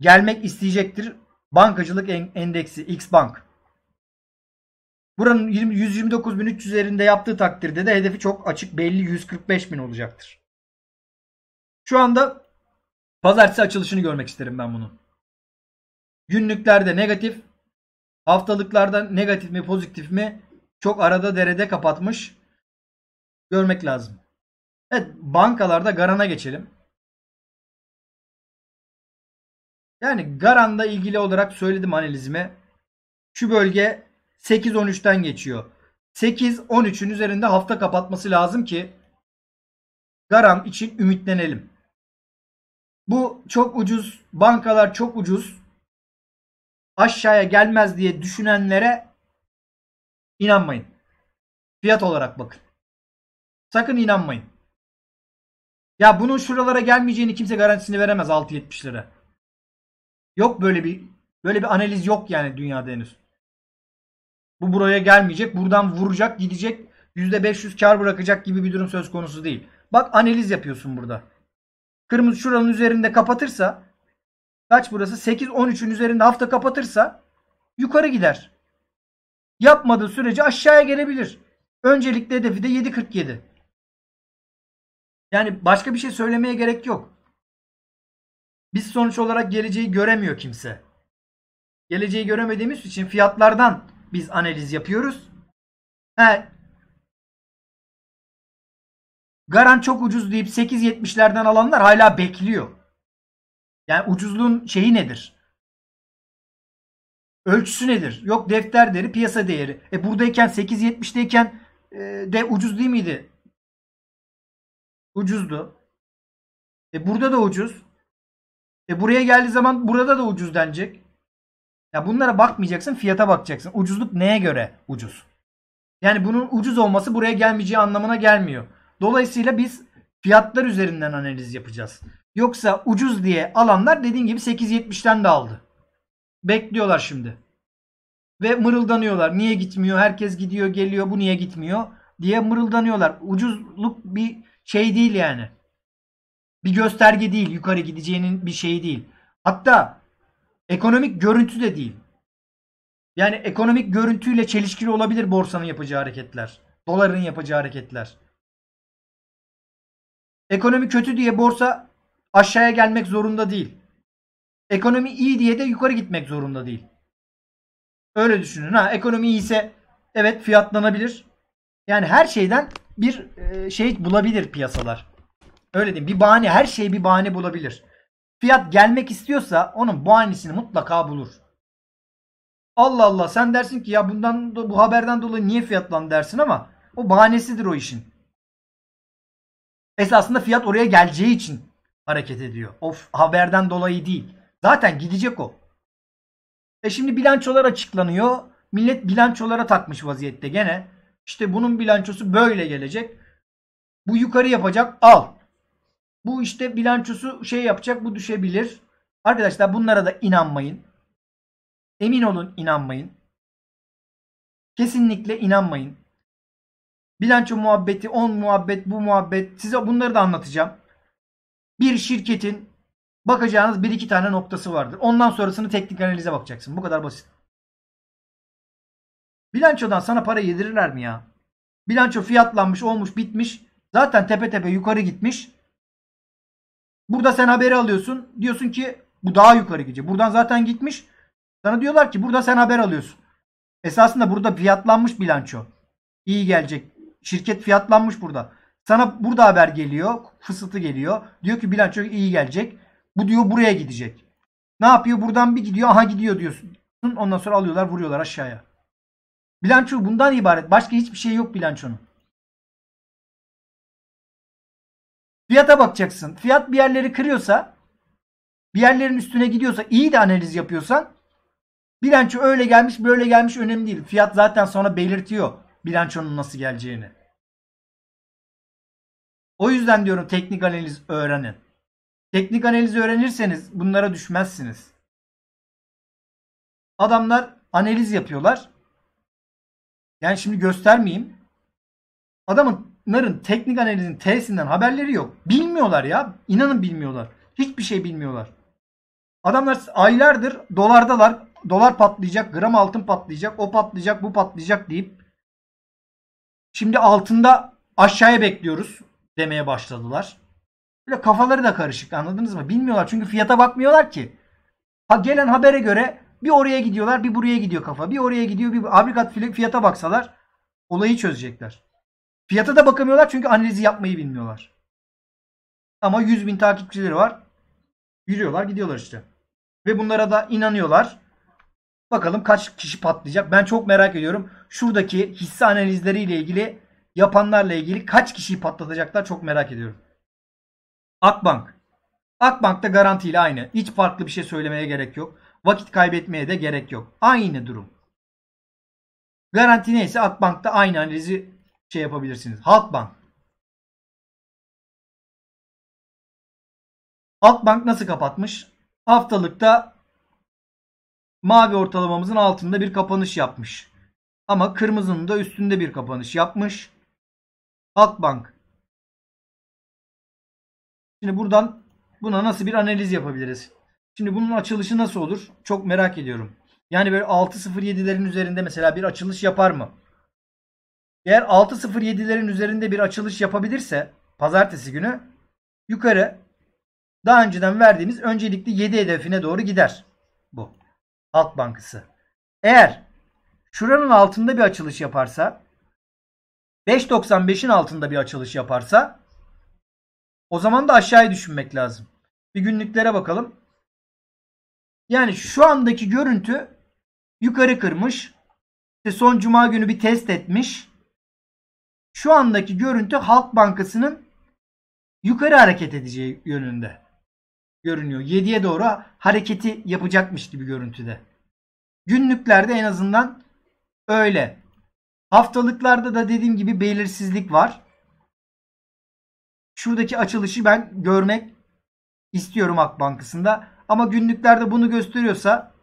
gelmek isteyecektir. Bankacılık endeksi X Bank. Buranın 129.300 üzerinde yaptığı takdirde de hedefi çok açık belli 145.000 olacaktır. Şu anda pazartesi açılışını görmek isterim ben bunu. Günlüklerde negatif, haftalıklarda negatif mi pozitif mi çok arada derede kapatmış. Görmek lazım. Evet bankalarda Garan'a geçelim. Yani Garan'da ilgili olarak söyledim analizime. Şu bölge 8-13'ten geçiyor. 8-13'ün üzerinde hafta kapatması lazım ki Garam için ümitlenelim. Bu çok ucuz, bankalar çok ucuz. Aşağıya gelmez diye düşünenlere inanmayın. Fiyat olarak bakın. Sakın inanmayın. Ya bunun şuralara gelmeyeceğini kimse garantisini veremez 6.70 lira. Yok böyle bir böyle bir analiz yok yani dünyada henüz. Bu buraya gelmeyecek. Buradan vuracak gidecek. %500 kar bırakacak gibi bir durum söz konusu değil. Bak analiz yapıyorsun burada. Kırmızı şuranın üzerinde kapatırsa kaç burası? 8 13'ün üzerinde hafta kapatırsa yukarı gider. Yapmadığı sürece aşağıya gelebilir. Öncelikle hedefi de 7.47. Yani başka bir şey söylemeye gerek yok. Biz sonuç olarak geleceği göremiyor kimse. Geleceği göremediğimiz için fiyatlardan biz analiz yapıyoruz. He, Garan çok ucuz deyip 8.70'lerden alanlar hala bekliyor. Yani ucuzluğun şeyi nedir? Ölçüsü nedir? Yok defter değeri, piyasa değeri. E buradayken 8.70'deyken e, de ucuz değil miydi? Ucuzdu. E burada da ucuz. E buraya geldiği zaman burada da ucuz denecek. Ya bunlara bakmayacaksın, fiyata bakacaksın. Ucuzluk neye göre ucuz? Yani bunun ucuz olması buraya gelmeyeceği anlamına gelmiyor. Dolayısıyla biz fiyatlar üzerinden analiz yapacağız. Yoksa ucuz diye alanlar dediğin gibi 8.70'ten de aldı. Bekliyorlar şimdi. Ve mırıldanıyorlar. Niye gitmiyor? Herkes gidiyor, geliyor. Bu niye gitmiyor? diye mırıldanıyorlar. Ucuzluk bir şey değil yani. Bir gösterge değil. Yukarı gideceğinin bir şeyi değil. Hatta Ekonomik görüntü de değil. Yani ekonomik görüntüyle çelişkili olabilir borsanın yapacağı hareketler. Doların yapacağı hareketler. Ekonomi kötü diye borsa aşağıya gelmek zorunda değil. Ekonomi iyi diye de yukarı gitmek zorunda değil. Öyle düşünün. Ha ekonomi iyiyse evet fiyatlanabilir. Yani her şeyden bir e, şey bulabilir piyasalar. Öyle diyeyim. Bir bahane her şey bir bahane bulabilir. Fiyat gelmek istiyorsa onun bu annesini mutlaka bulur. Allah Allah sen dersin ki ya bundan bu haberden dolayı niye fiyatlandı dersin ama o bahanesidir o işin. Esasında fiyat oraya geleceği için hareket ediyor. Of haberden dolayı değil. Zaten gidecek o. E şimdi bilançolar açıklanıyor. Millet bilançolara takmış vaziyette gene. İşte bunun bilançosu böyle gelecek. Bu yukarı yapacak al. Bu işte bilançosu şey yapacak bu düşebilir. Arkadaşlar bunlara da inanmayın. Emin olun inanmayın. Kesinlikle inanmayın. Bilanço muhabbeti, on muhabbet, bu muhabbet. Size bunları da anlatacağım. Bir şirketin bakacağınız bir iki tane noktası vardır. Ondan sonrasını teknik analize bakacaksın. Bu kadar basit. Bilançodan sana para yedirirler mi ya? Bilanço fiyatlanmış, olmuş, bitmiş. Zaten tepe tepe yukarı gitmiş. Burada sen haberi alıyorsun. Diyorsun ki bu daha yukarı gidecek. Buradan zaten gitmiş. Sana diyorlar ki burada sen haber alıyorsun. Esasında burada fiyatlanmış bilanço. İyi gelecek. Şirket fiyatlanmış burada. Sana burada haber geliyor. Fısıltı geliyor. Diyor ki bilanço iyi gelecek. Bu diyor buraya gidecek. Ne yapıyor? Buradan bir gidiyor. Aha gidiyor diyorsun. Ondan sonra alıyorlar vuruyorlar aşağıya. Bilanço bundan ibaret. Başka hiçbir şey yok bilançonun. Fiyata bakacaksın. Fiyat bir yerleri kırıyorsa bir yerlerin üstüne gidiyorsa iyi de analiz yapıyorsan bilanço öyle gelmiş böyle gelmiş önemli değil. Fiyat zaten sonra belirtiyor bilançonun nasıl geleceğini. O yüzden diyorum teknik analiz öğrenin. Teknik analizi öğrenirseniz bunlara düşmezsiniz. Adamlar analiz yapıyorlar. Yani şimdi göstermeyeyim. Adamın bunların teknik analizin T'sinden haberleri yok. Bilmiyorlar ya. İnanın bilmiyorlar. Hiçbir şey bilmiyorlar. Adamlar aylardır dolardalar. Dolar patlayacak, gram altın patlayacak, o patlayacak, bu patlayacak deyip şimdi altında aşağıya bekliyoruz demeye başladılar. Böyle kafaları da karışık anladınız mı? Bilmiyorlar çünkü fiyata bakmıyorlar ki. Ha, gelen habere göre bir oraya gidiyorlar bir buraya gidiyor kafa. Bir oraya gidiyor bir abrikat fiyata baksalar olayı çözecekler. Fiyata da bakamıyorlar çünkü analizi yapmayı bilmiyorlar. Ama 100 bin takipçileri var. Yürüyorlar gidiyorlar işte. Ve bunlara da inanıyorlar. Bakalım kaç kişi patlayacak. Ben çok merak ediyorum. Şuradaki hisse analizleriyle ilgili yapanlarla ilgili kaç kişiyi patlatacaklar çok merak ediyorum. Akbank. Akbank da garantiyle aynı. Hiç farklı bir şey söylemeye gerek yok. Vakit kaybetmeye de gerek yok. Aynı durum. Garanti neyse Akbank'ta aynı analizi şey yapabilirsiniz. Halkbank. Halkbank nasıl kapatmış? Haftalıkta mavi ortalamamızın altında bir kapanış yapmış. Ama kırmızının da üstünde bir kapanış yapmış. Halkbank. Şimdi buradan buna nasıl bir analiz yapabiliriz? Şimdi bunun açılışı nasıl olur? Çok merak ediyorum. Yani böyle 6.07'lerin üzerinde mesela bir açılış yapar mı? Eğer 6.07'lerin üzerinde bir açılış yapabilirse pazartesi günü yukarı daha önceden verdiğimiz öncelikli 7 hedefine doğru gider bu. alt Bankası. Eğer şuranın altında bir açılış yaparsa 5.95'in altında bir açılış yaparsa o zaman da aşağıya düşünmek lazım. Bir günlüklere bakalım. Yani şu andaki görüntü yukarı kırmış. İşte son cuma günü bir test etmiş şu andaki görüntü Halk Bankası'nın yukarı hareket edeceği yönünde görünüyor. 7'ye doğru hareketi yapacakmış gibi görüntüde. Günlüklerde en azından öyle. Haftalıklarda da dediğim gibi belirsizlik var. Şuradaki açılışı ben görmek istiyorum halk Bankası'nda. Ama günlüklerde bunu gösteriyorsa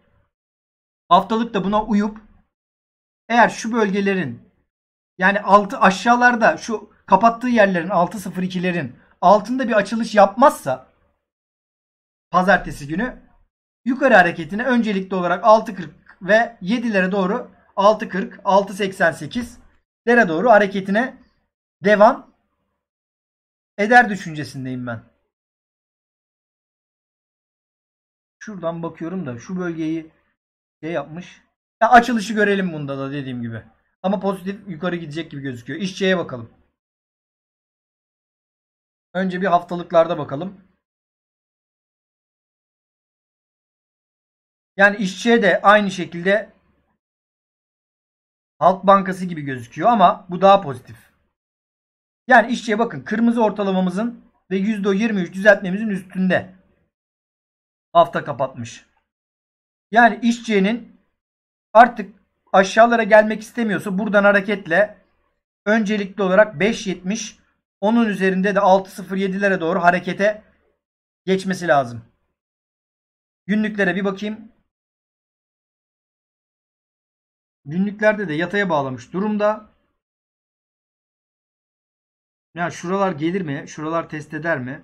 haftalık da buna uyup eğer şu bölgelerin yani altı aşağılarda şu kapattığı yerlerin 6.02'lerin altında bir açılış yapmazsa pazartesi günü yukarı hareketine öncelikli olarak 6.40 ve 7'lere doğru 6.40, 6.88'lere doğru hareketine devam eder düşüncesindeyim ben. Şuradan bakıyorum da şu bölgeyi şey yapmış. Ya açılışı görelim bunda da dediğim gibi. Ama pozitif yukarı gidecek gibi gözüküyor. İşçiye bakalım. Önce bir haftalıklarda bakalım. Yani işçiye de aynı şekilde Halk Bankası gibi gözüküyor ama bu daha pozitif. Yani işçiye bakın kırmızı ortalamamızın ve %23 düzeltmemizin üstünde hafta kapatmış. Yani işçinin artık aşağılara gelmek istemiyorsa buradan hareketle öncelikli olarak 5.70 onun üzerinde de 6.07'lere doğru harekete geçmesi lazım. Günlüklere bir bakayım. Günlüklerde de yataya bağlamış durumda. Ya şuralar gelir mi? Şuralar test eder mi?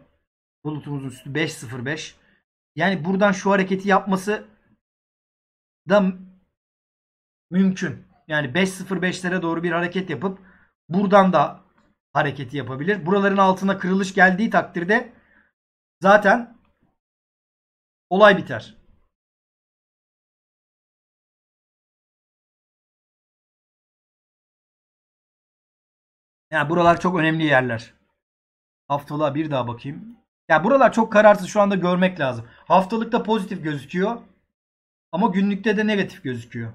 Bulutumuzun üstü 5.05. Yani buradan şu hareketi yapması da mümkün. Yani 5.05'lere doğru bir hareket yapıp buradan da hareketi yapabilir. Buraların altına kırılış geldiği takdirde zaten olay biter. Yani buralar çok önemli yerler. Haftalığa bir daha bakayım. Ya yani buralar çok kararsız şu anda görmek lazım. Haftalıkta pozitif gözüküyor. Ama günlükte de negatif gözüküyor.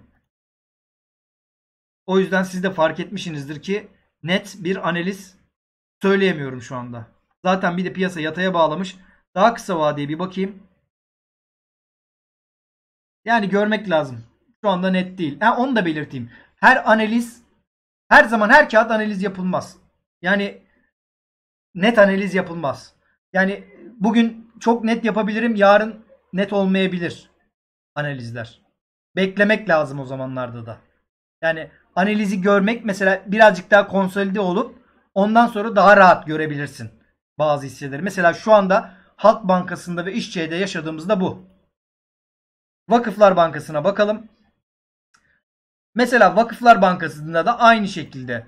O yüzden siz de fark etmişsinizdir ki net bir analiz söyleyemiyorum şu anda. Zaten bir de piyasa yataya bağlamış. Daha kısa vadeye bir bakayım. Yani görmek lazım. Şu anda net değil. Ha, onu da belirteyim. Her analiz her zaman her kağıt analiz yapılmaz. Yani net analiz yapılmaz. Yani bugün çok net yapabilirim. Yarın net olmayabilir analizler. Beklemek lazım o zamanlarda da. Yani analizi görmek mesela birazcık daha konsolide olup ondan sonra daha rahat görebilirsin bazı hisseleri. Mesela şu anda Halk Bankası'nda ve İşçi'de yaşadığımızda bu. Vakıflar Bankası'na bakalım. Mesela Vakıflar Bankası'nda da aynı şekilde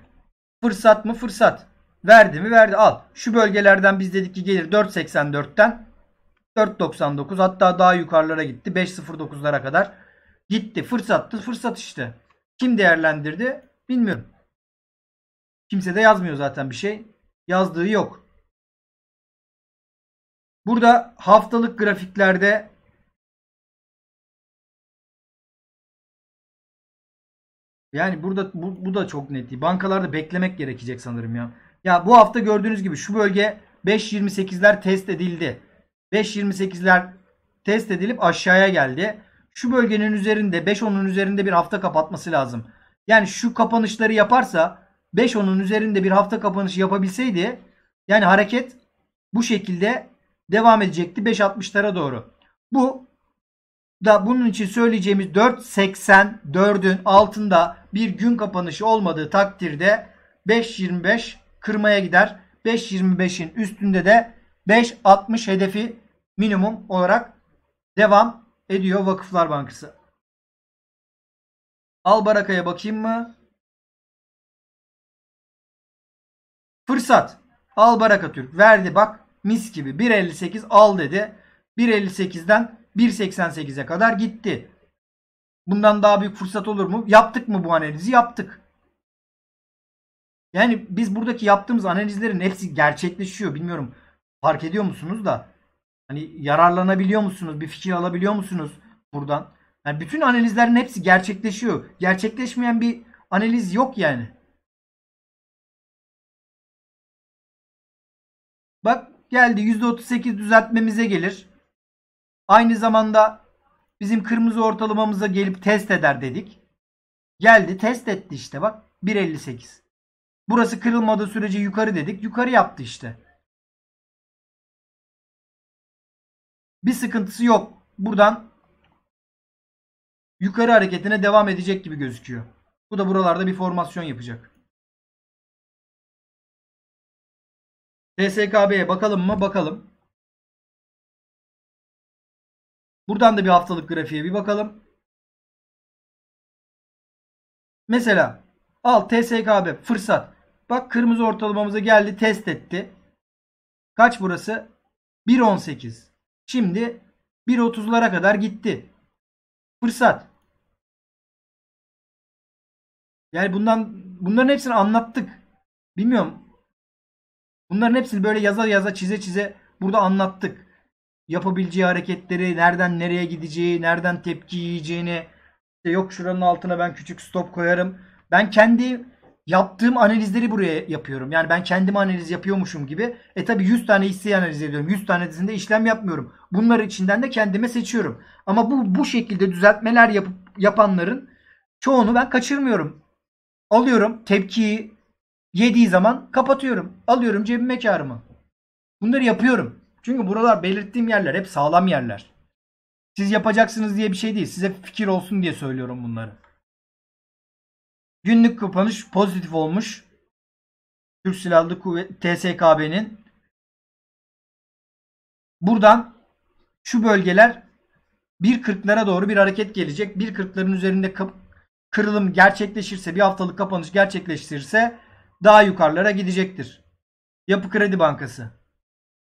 fırsat mı fırsat. Verdi mi verdi al. Şu bölgelerden biz dedik ki gelir 4.84'ten 4.99 hatta daha yukarılara gitti 5.09'lara kadar gitti. Fırsattı fırsat işte. Kim değerlendirdi? Bilmiyorum. Kimse de yazmıyor zaten bir şey. Yazdığı yok. Burada haftalık grafiklerde yani burada bu, bu da çok net Bankalarda beklemek gerekecek sanırım ya. Ya bu hafta gördüğünüz gibi şu bölge 5.28'ler test edildi. 5.28'ler test edilip aşağıya geldi şu bölgenin üzerinde 5-10'un üzerinde bir hafta kapatması lazım. Yani şu kapanışları yaparsa 5-10'un üzerinde bir hafta kapanışı yapabilseydi yani hareket bu şekilde devam edecekti 5-60 5.60'lara doğru. Bu da bunun için söyleyeceğimiz 4.84'ün altında bir gün kapanışı olmadığı takdirde 5.25 kırmaya gider. 5.25'in üstünde de 5.60 hedefi minimum olarak devam ediyor Vakıflar Bankası. Al Baraka'ya bakayım mı? Fırsat. Al Baraka Türk. Verdi bak mis gibi. 1.58 al dedi. 1.58'den 1.88'e kadar gitti. Bundan daha büyük fırsat olur mu? Yaptık mı bu analizi? Yaptık. Yani biz buradaki yaptığımız analizlerin hepsi gerçekleşiyor. Bilmiyorum fark ediyor musunuz da. Hani yararlanabiliyor musunuz? Bir fikir alabiliyor musunuz buradan? Yani bütün analizlerin hepsi gerçekleşiyor. Gerçekleşmeyen bir analiz yok yani. Bak geldi %38 düzeltmemize gelir. Aynı zamanda bizim kırmızı ortalamamıza gelip test eder dedik. Geldi test etti işte bak 1.58. Burası kırılmadığı sürece yukarı dedik. Yukarı yaptı işte. bir sıkıntısı yok. Buradan yukarı hareketine devam edecek gibi gözüküyor. Bu da buralarda bir formasyon yapacak. TSKB'ye bakalım mı? Bakalım. Buradan da bir haftalık grafiğe bir bakalım. Mesela al TSKB fırsat. Bak kırmızı ortalamamıza geldi test etti. Kaç burası? 1.18. Şimdi 1.30'lara kadar gitti. Fırsat. Yani bundan bunların hepsini anlattık. Bilmiyorum. Bunların hepsini böyle yaza yaza çize çize burada anlattık. Yapabileceği hareketleri, nereden nereye gideceği, nereden tepki yiyeceğini. İşte yok şuranın altına ben küçük stop koyarım. Ben kendi yaptığım analizleri buraya yapıyorum. Yani ben kendim analiz yapıyormuşum gibi. E tabi 100 tane hisseyi analiz ediyorum. 100 tane dizinde işlem yapmıyorum. Bunlar içinden de kendime seçiyorum. Ama bu bu şekilde düzeltmeler yapıp yapanların çoğunu ben kaçırmıyorum. Alıyorum tepkiyi yediği zaman kapatıyorum. Alıyorum cebime karımı. Bunları yapıyorum. Çünkü buralar belirttiğim yerler hep sağlam yerler. Siz yapacaksınız diye bir şey değil. Size fikir olsun diye söylüyorum bunları. Günlük kapanış pozitif olmuş. Türk Silahlı Kuvvet TSKB'nin. Buradan şu bölgeler 1.40'lara doğru bir hareket gelecek. 1.40'ların üzerinde kırılım gerçekleşirse, bir haftalık kapanış gerçekleştirirse daha yukarılara gidecektir. Yapı Kredi Bankası.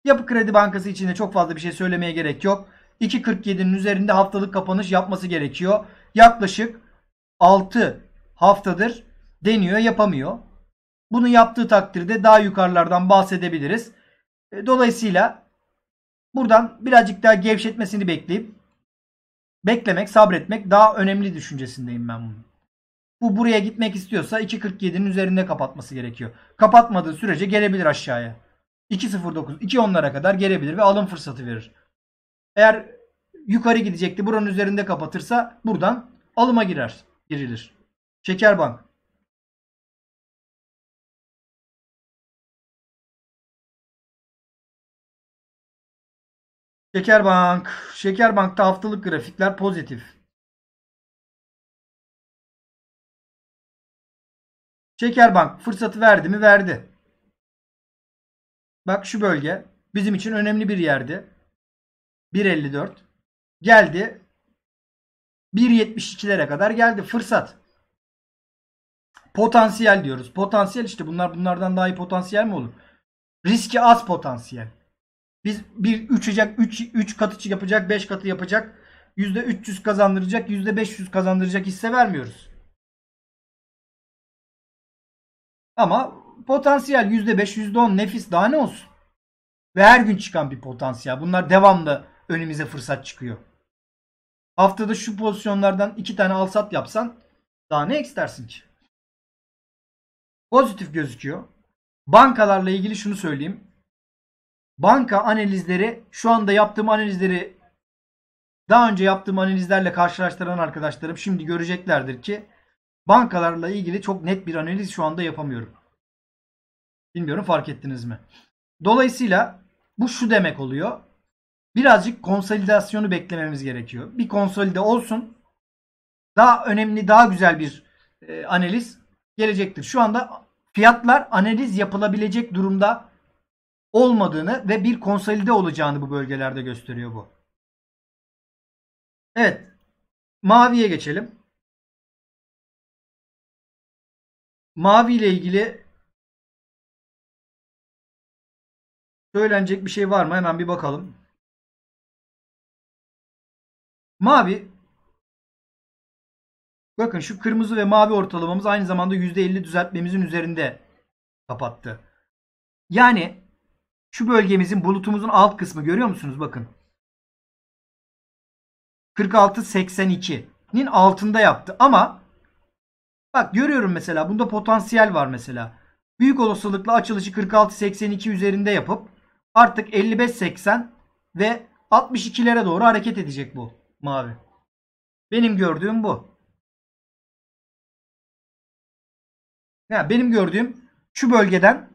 Yapı Kredi Bankası için de çok fazla bir şey söylemeye gerek yok. 2.47'nin üzerinde haftalık kapanış yapması gerekiyor. Yaklaşık 6 haftadır deniyor yapamıyor. Bunu yaptığı takdirde daha yukarılardan bahsedebiliriz. E, dolayısıyla buradan birazcık daha gevşetmesini bekleyip beklemek, sabretmek daha önemli düşüncesindeyim ben bunu. Bu buraya gitmek istiyorsa 2.47'nin üzerinde kapatması gerekiyor. Kapatmadığı sürece gelebilir aşağıya. 2.09, 2.10'lara kadar gelebilir ve alım fırsatı verir. Eğer yukarı gidecekti buranın üzerinde kapatırsa buradan alıma girer, girilir. Şekerbank Şekerbank. Şekerbank'ta haftalık grafikler pozitif. Şekerbank fırsatı verdi mi? Verdi. Bak şu bölge bizim için önemli bir yerdi. 1.54 geldi. 1.72'lere kadar geldi fırsat. Potansiyel diyoruz. Potansiyel işte bunlar bunlardan daha iyi potansiyel mi olur? Riski az potansiyel. Biz bir 3 3 3 katı yapacak, 5 katı yapacak, %300 kazandıracak, %500 kazandıracak hisse vermiyoruz. Ama potansiyel %5, %10 nefis daha ne olsun? Ve her gün çıkan bir potansiyel. Bunlar devamlı önümüze fırsat çıkıyor. Haftada şu pozisyonlardan iki tane alsat yapsan daha ne istersin ki? pozitif gözüküyor. Bankalarla ilgili şunu söyleyeyim. Banka analizleri şu anda yaptığım analizleri daha önce yaptığım analizlerle karşılaştıran arkadaşlarım şimdi göreceklerdir ki bankalarla ilgili çok net bir analiz şu anda yapamıyorum. Bilmiyorum fark ettiniz mi? Dolayısıyla bu şu demek oluyor. Birazcık konsolidasyonu beklememiz gerekiyor. Bir konsolide olsun. Daha önemli, daha güzel bir e, analiz gelecektir. Şu anda fiyatlar analiz yapılabilecek durumda olmadığını ve bir konsolide olacağını bu bölgelerde gösteriyor bu. Evet. Maviye geçelim. Mavi ile ilgili söylenecek bir şey var mı? Hemen bir bakalım. Mavi Bakın şu kırmızı ve mavi ortalamamız aynı zamanda %50 düzeltmemizin üzerinde kapattı. Yani şu bölgemizin bulutumuzun alt kısmı görüyor musunuz? Bakın. 46.82'nin altında yaptı ama bak görüyorum mesela bunda potansiyel var mesela. Büyük olasılıkla açılışı 46.82 üzerinde yapıp artık 55.80 ve 62'lere doğru hareket edecek bu mavi. Benim gördüğüm bu. Ya benim gördüğüm şu bölgeden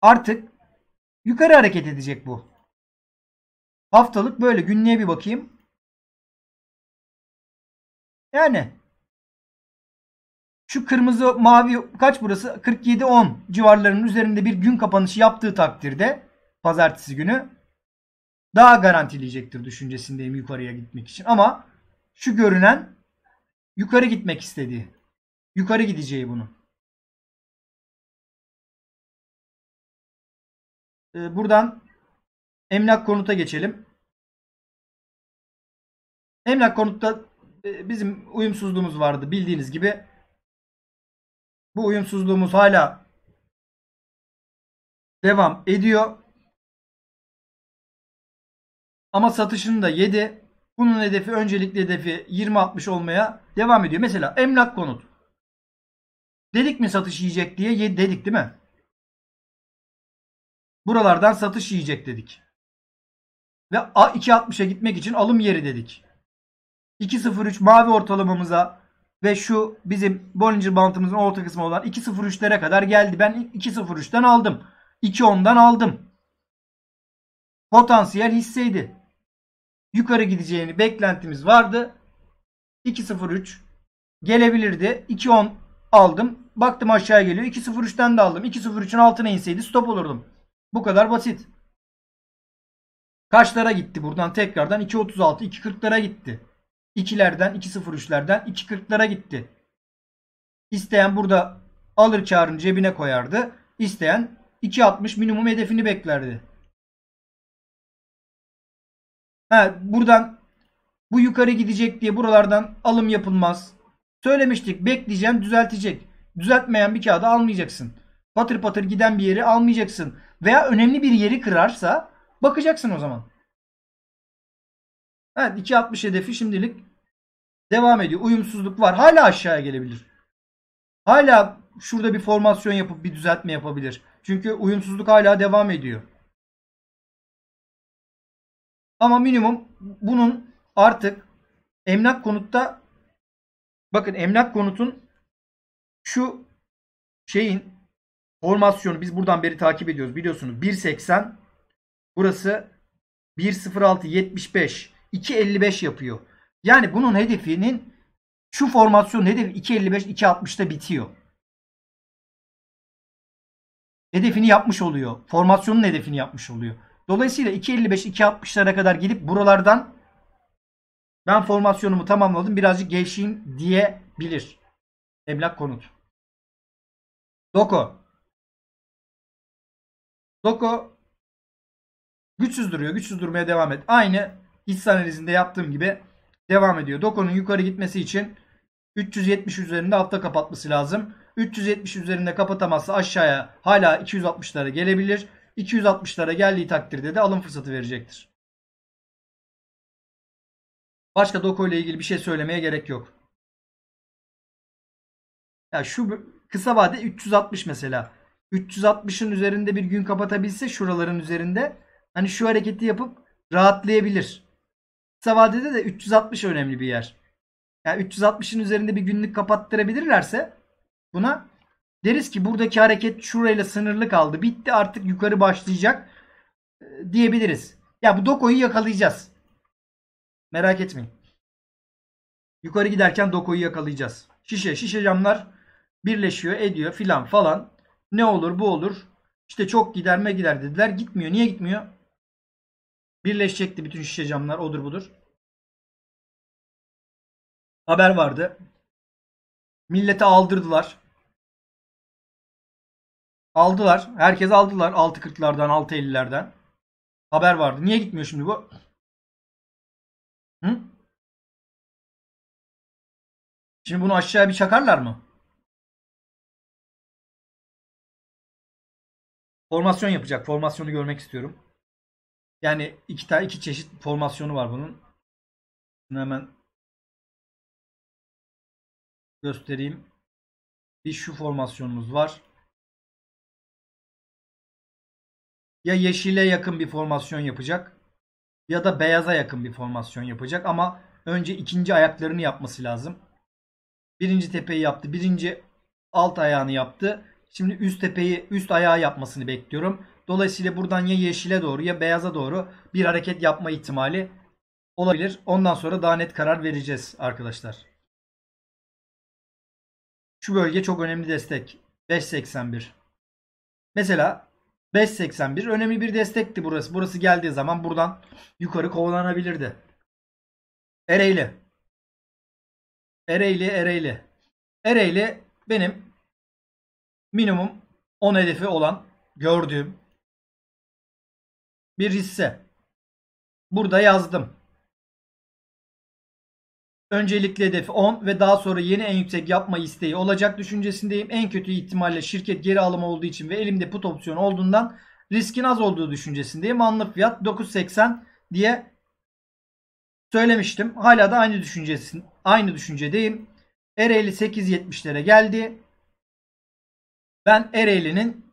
artık yukarı hareket edecek bu. Haftalık böyle günlüğe bir bakayım. Yani şu kırmızı mavi kaç burası? 47-10 civarlarının üzerinde bir gün kapanışı yaptığı takdirde pazartesi günü daha garantileyecektir düşüncesindeyim yukarıya gitmek için. Ama şu görünen yukarı gitmek istediği. Yukarı gideceği bunun. Ee, buradan emlak konuta geçelim. Emlak konutta e, bizim uyumsuzluğumuz vardı bildiğiniz gibi. Bu uyumsuzluğumuz hala devam ediyor. Ama satışını da 7. Bunun hedefi öncelikli hedefi 20-60 olmaya devam ediyor. Mesela emlak konut. Dedik mi satış yiyecek diye? Dedik değil mi? Buralardan satış yiyecek dedik. Ve 2.60'a gitmek için alım yeri dedik. 2.03 mavi ortalamamıza ve şu bizim Bollinger bantımızın orta kısmı olan 2.03'lere kadar geldi. Ben 2.03'ten aldım. 2.10'dan aldım. Potansiyel hisseydi. Yukarı gideceğini beklentimiz vardı. 2.03 gelebilirdi. 2.10 aldım. Baktım aşağı geliyor. 2.03'ten de aldım. 2.03'ün altına inseydi stop olurdum. Bu kadar basit. Kaçlara gitti buradan tekrardan 2.36 2.40'lara gitti. 2'lerden 2.03'lerden 2.40'lara gitti. İsteyen burada alır çağrını cebine koyardı. İsteyen 2.60 minimum hedefini beklerdi. Ha, buradan bu yukarı gidecek diye buralardan alım yapılmaz. Söylemiştik bekleyeceğim düzeltecek. Düzeltmeyen bir kağıdı almayacaksın. Patır patır giden bir yeri almayacaksın. Veya önemli bir yeri kırarsa bakacaksın o zaman. Evet 2.60 hedefi şimdilik devam ediyor. Uyumsuzluk var. Hala aşağıya gelebilir. Hala şurada bir formasyon yapıp bir düzeltme yapabilir. Çünkü uyumsuzluk hala devam ediyor. Ama minimum bunun artık emlak konutta Bakın emlak konutun şu şeyin formasyonu biz buradan beri takip ediyoruz biliyorsunuz 1.80 burası 1.06.75 2.55 yapıyor. Yani bunun hedefinin şu formasyon hedefi 2.55 2.60'da bitiyor. Hedefini yapmış oluyor. Formasyonun hedefini yapmış oluyor. Dolayısıyla 2.55 2.60'lara kadar gidip buralardan ben formasyonumu tamamladım. Birazcık gevşeyim diyebilir. Emlak konut. Doko. Doko güçsüz duruyor. Güçsüz durmaya devam et. Aynı hisse analizinde yaptığım gibi devam ediyor. Doko'nun yukarı gitmesi için 370 üzerinde altta kapatması lazım. 370 üzerinde kapatamazsa aşağıya hala 260'lara gelebilir. 260'lara geldiği takdirde de alım fırsatı verecektir. Başka doku ile ilgili bir şey söylemeye gerek yok. Ya şu kısa vade 360 mesela. 360'ın üzerinde bir gün kapatabilse şuraların üzerinde hani şu hareketi yapıp rahatlayabilir. Kısa vadede de 360 önemli bir yer. Yani 360'ın üzerinde bir günlük kapattırabilirlerse buna deriz ki buradaki hareket şurayla sınırlı kaldı. Bitti artık yukarı başlayacak e, diyebiliriz. Ya bu Doko'yu yakalayacağız. Merak etmeyin. Yukarı giderken Doko'yu yakalayacağız. Şişe, şişe camlar birleşiyor, ediyor filan falan. Ne olur bu olur. İşte çok giderme gider dediler. Gitmiyor. Niye gitmiyor? Birleşecekti bütün şişe camlar. Odur budur. Haber vardı. Millete aldırdılar. Aldılar. Herkes aldılar. 6.40'lardan, 6.50'lerden. Haber vardı. Niye gitmiyor şimdi bu? Hı? Şimdi bunu aşağıya bir çakarlar mı? Formasyon yapacak. Formasyonu görmek istiyorum. Yani iki tane iki çeşit formasyonu var bunun. Bunu hemen göstereyim. Bir şu formasyonumuz var. Ya yeşile yakın bir formasyon yapacak ya da beyaza yakın bir formasyon yapacak ama önce ikinci ayaklarını yapması lazım. Birinci tepeyi yaptı. Birinci alt ayağını yaptı. Şimdi üst tepeyi üst ayağı yapmasını bekliyorum. Dolayısıyla buradan ya yeşile doğru ya beyaza doğru bir hareket yapma ihtimali olabilir. Ondan sonra daha net karar vereceğiz arkadaşlar. Şu bölge çok önemli destek. 5.81. Mesela 5.81 önemli bir destekti burası. Burası geldiği zaman buradan yukarı kovalanabilirdi. Ereğli. Ereğli, Ereğli. Ereğli benim minimum 10 hedefi olan gördüğüm bir hisse. Burada yazdım. Öncelikle hedefi 10 ve daha sonra yeni en yüksek yapma isteği olacak düşüncesindeyim. En kötü ihtimalle şirket geri alım olduğu için ve elimde put opsiyonu olduğundan riskin az olduğu düşüncesindeyim. Anlık fiyat 9.80 diye söylemiştim. Hala da aynı düşüncesin aynı düşüncedeyim. Ereğli 8.70'lere geldi. Ben Ereğli'nin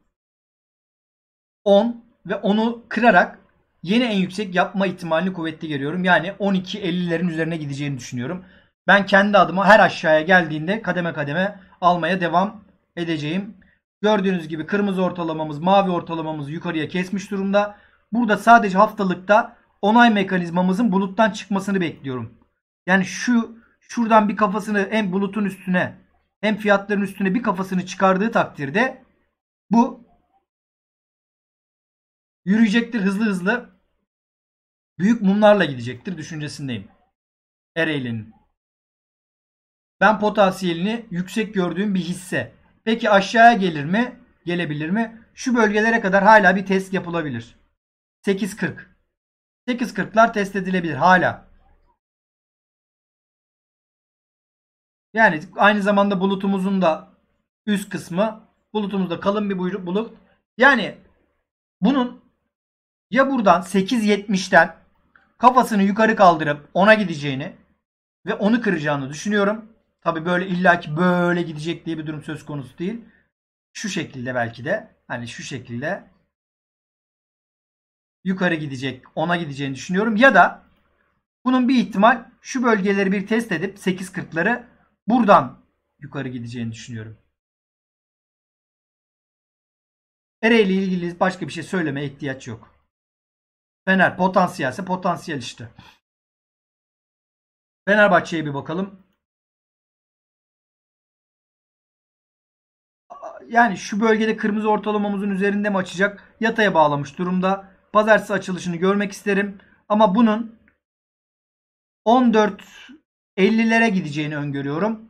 10 ve onu kırarak Yine en yüksek yapma ihtimalini kuvvetli görüyorum. Yani 12-50'lerin üzerine gideceğini düşünüyorum. Ben kendi adıma her aşağıya geldiğinde kademe kademe almaya devam edeceğim. Gördüğünüz gibi kırmızı ortalamamız, mavi ortalamamız yukarıya kesmiş durumda. Burada sadece haftalıkta onay mekanizmamızın buluttan çıkmasını bekliyorum. Yani şu şuradan bir kafasını hem bulutun üstüne hem fiyatların üstüne bir kafasını çıkardığı takdirde bu yürüyecektir hızlı hızlı büyük mumlarla gidecektir düşüncesindeyim. Ereğli'nin. Ben potansiyelini yüksek gördüğüm bir hisse. Peki aşağıya gelir mi? Gelebilir mi? Şu bölgelere kadar hala bir test yapılabilir. 8.40. 8.40'lar test edilebilir hala. Yani aynı zamanda bulutumuzun da üst kısmı bulutumuzda kalın bir bulut. Yani bunun ya buradan 8.70'ten kafasını yukarı kaldırıp ona gideceğini ve onu kıracağını düşünüyorum. Tabi böyle illaki böyle gidecek diye bir durum söz konusu değil. Şu şekilde belki de hani şu şekilde yukarı gidecek ona gideceğini düşünüyorum. Ya da bunun bir ihtimal şu bölgeleri bir test edip 8.40'ları buradan yukarı gideceğini düşünüyorum. Ereğli ilgili başka bir şey söylemeye ihtiyaç yok. Fener potansiyelse potansiyel işte. Fenerbahçe'ye bir bakalım. Yani şu bölgede kırmızı ortalamamızın üzerinde mi açacak? Yataya bağlamış durumda. Pazartesi açılışını görmek isterim. Ama bunun 14.50'lere gideceğini öngörüyorum.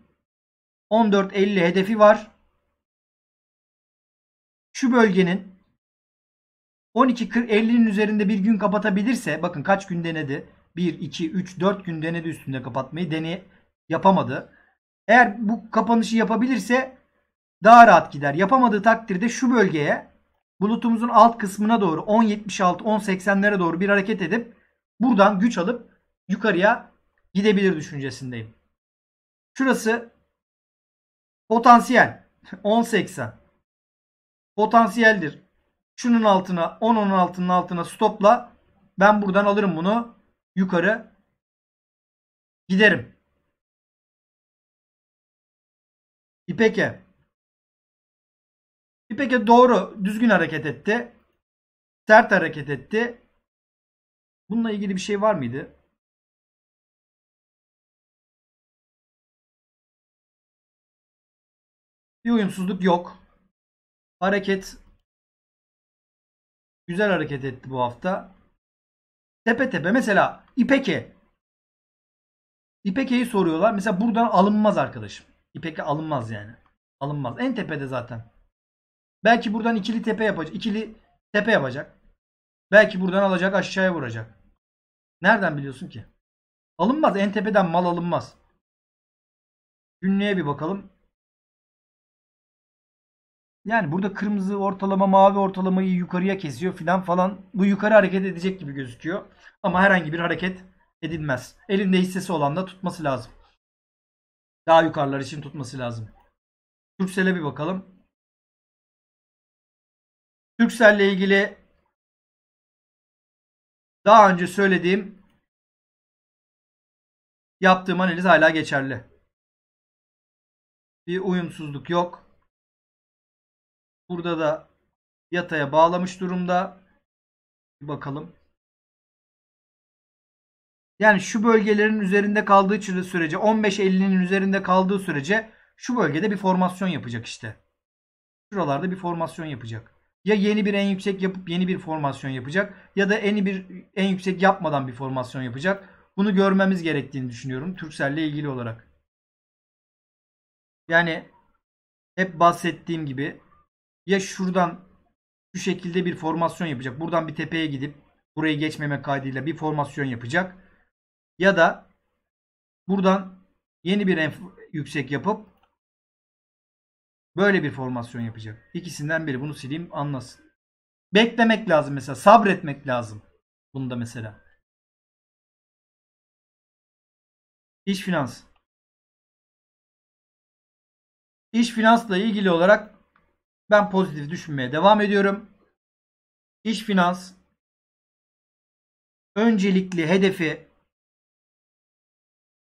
14.50 hedefi var. Şu bölgenin 12.50'nin üzerinde bir gün kapatabilirse bakın kaç gün denedi? 1, 2, 3, 4 gün denedi üstünde kapatmayı. Deney yapamadı. Eğer bu kapanışı yapabilirse daha rahat gider. Yapamadığı takdirde şu bölgeye bulutumuzun alt kısmına doğru 10.76, 10.80'lere doğru bir hareket edip buradan güç alıp yukarıya gidebilir düşüncesindeyim. Şurası potansiyel 10.80 *laughs* potansiyeldir Şunun altına 10 onun altının altına stopla. Ben buradan alırım bunu. Yukarı giderim. İpek'e. İpek'e doğru düzgün hareket etti. Sert hareket etti. Bununla ilgili bir şey var mıydı? Bir uyumsuzluk yok. Hareket Güzel hareket etti bu hafta. Tepe tepe mesela İpek'e İpek'e'yi soruyorlar. Mesela buradan alınmaz arkadaşım. İpek'e alınmaz yani. Alınmaz. En tepede zaten. Belki buradan ikili tepe yapacak. İkili tepe yapacak. Belki buradan alacak aşağıya vuracak. Nereden biliyorsun ki? Alınmaz. En tepeden mal alınmaz. Günlüğe bir bakalım. Yani burada kırmızı ortalama mavi ortalamayı yukarıya kesiyor filan falan. Bu yukarı hareket edecek gibi gözüküyor. Ama herhangi bir hareket edilmez. Elinde hissesi olan da tutması lazım. Daha yukarılar için tutması lazım. Türksel'e bir bakalım. Türksel'le ilgili daha önce söylediğim yaptığım analiz hala geçerli. Bir uyumsuzluk yok. Burada da yataya bağlamış durumda. Bir bakalım. Yani şu bölgelerin üzerinde kaldığı sürece 15-50'nin üzerinde kaldığı sürece şu bölgede bir formasyon yapacak işte. Şuralarda bir formasyon yapacak. Ya yeni bir en yüksek yapıp yeni bir formasyon yapacak ya da en bir en yüksek yapmadan bir formasyon yapacak. Bunu görmemiz gerektiğini düşünüyorum Türkcell'le ilgili olarak. Yani hep bahsettiğim gibi ya şuradan şu şekilde bir formasyon yapacak. Buradan bir tepeye gidip burayı geçmeme kaydıyla bir formasyon yapacak. Ya da buradan yeni bir yüksek yapıp böyle bir formasyon yapacak. İkisinden biri bunu sileyim anlasın. Beklemek lazım mesela. Sabretmek lazım. Bunda mesela. İş finans. İş finansla ilgili olarak ben pozitif düşünmeye devam ediyorum. İş finans öncelikli hedefi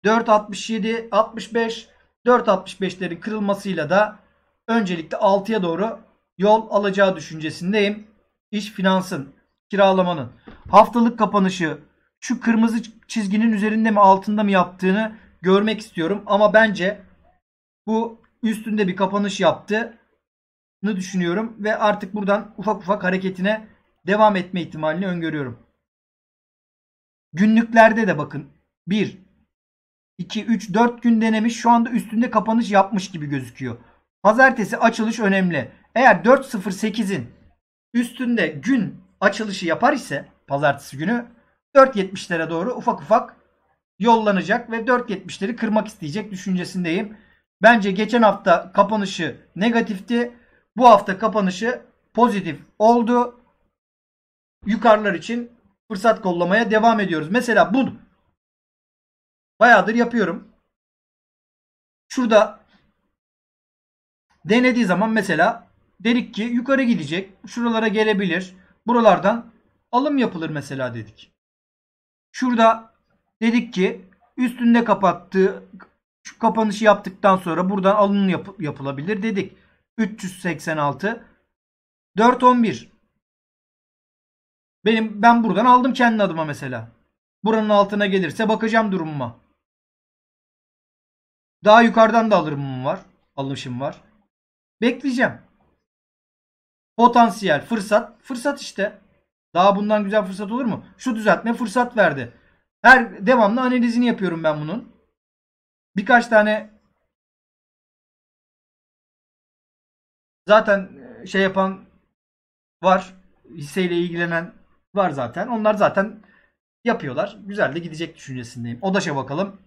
4.67 65 4.65'lerin kırılmasıyla da öncelikle 6'ya doğru yol alacağı düşüncesindeyim. İş finansın, kiralamanın haftalık kapanışı şu kırmızı çizginin üzerinde mi altında mı yaptığını görmek istiyorum. Ama bence bu üstünde bir kapanış yaptı düşünüyorum ve artık buradan ufak ufak hareketine devam etme ihtimalini öngörüyorum. Günlüklerde de bakın 1 2 3 4 gün denemiş. Şu anda üstünde kapanış yapmış gibi gözüküyor. Pazartesi açılış önemli. Eğer 4.08'in üstünde gün açılışı yapar ise pazartesi günü 4.70'lere doğru ufak ufak yollanacak ve 4.70'leri kırmak isteyecek düşüncesindeyim. Bence geçen hafta kapanışı negatifti. Bu hafta kapanışı pozitif oldu. Yukarılar için fırsat kollamaya devam ediyoruz. Mesela bunu bayağıdır yapıyorum. Şurada denediği zaman mesela dedik ki yukarı gidecek. Şuralara gelebilir. Buralardan alım yapılır mesela dedik. Şurada dedik ki üstünde kapattığı şu kapanışı yaptıktan sonra buradan alım yap, yapılabilir dedik. 386 411 benim ben buradan aldım kendi adıma mesela. Buranın altına gelirse bakacağım durumuma. Daha yukarıdan da alırım var. Alışım var. Bekleyeceğim. Potansiyel, fırsat. Fırsat işte. Daha bundan güzel fırsat olur mu? Şu düzeltme fırsat verdi. Her devamlı analizini yapıyorum ben bunun. Birkaç tane Zaten e, şey yapan var. Hisseyle ilgilenen var zaten. Onlar zaten yapıyorlar. Güzel de gidecek düşüncesindeyim. Odaş'a bakalım.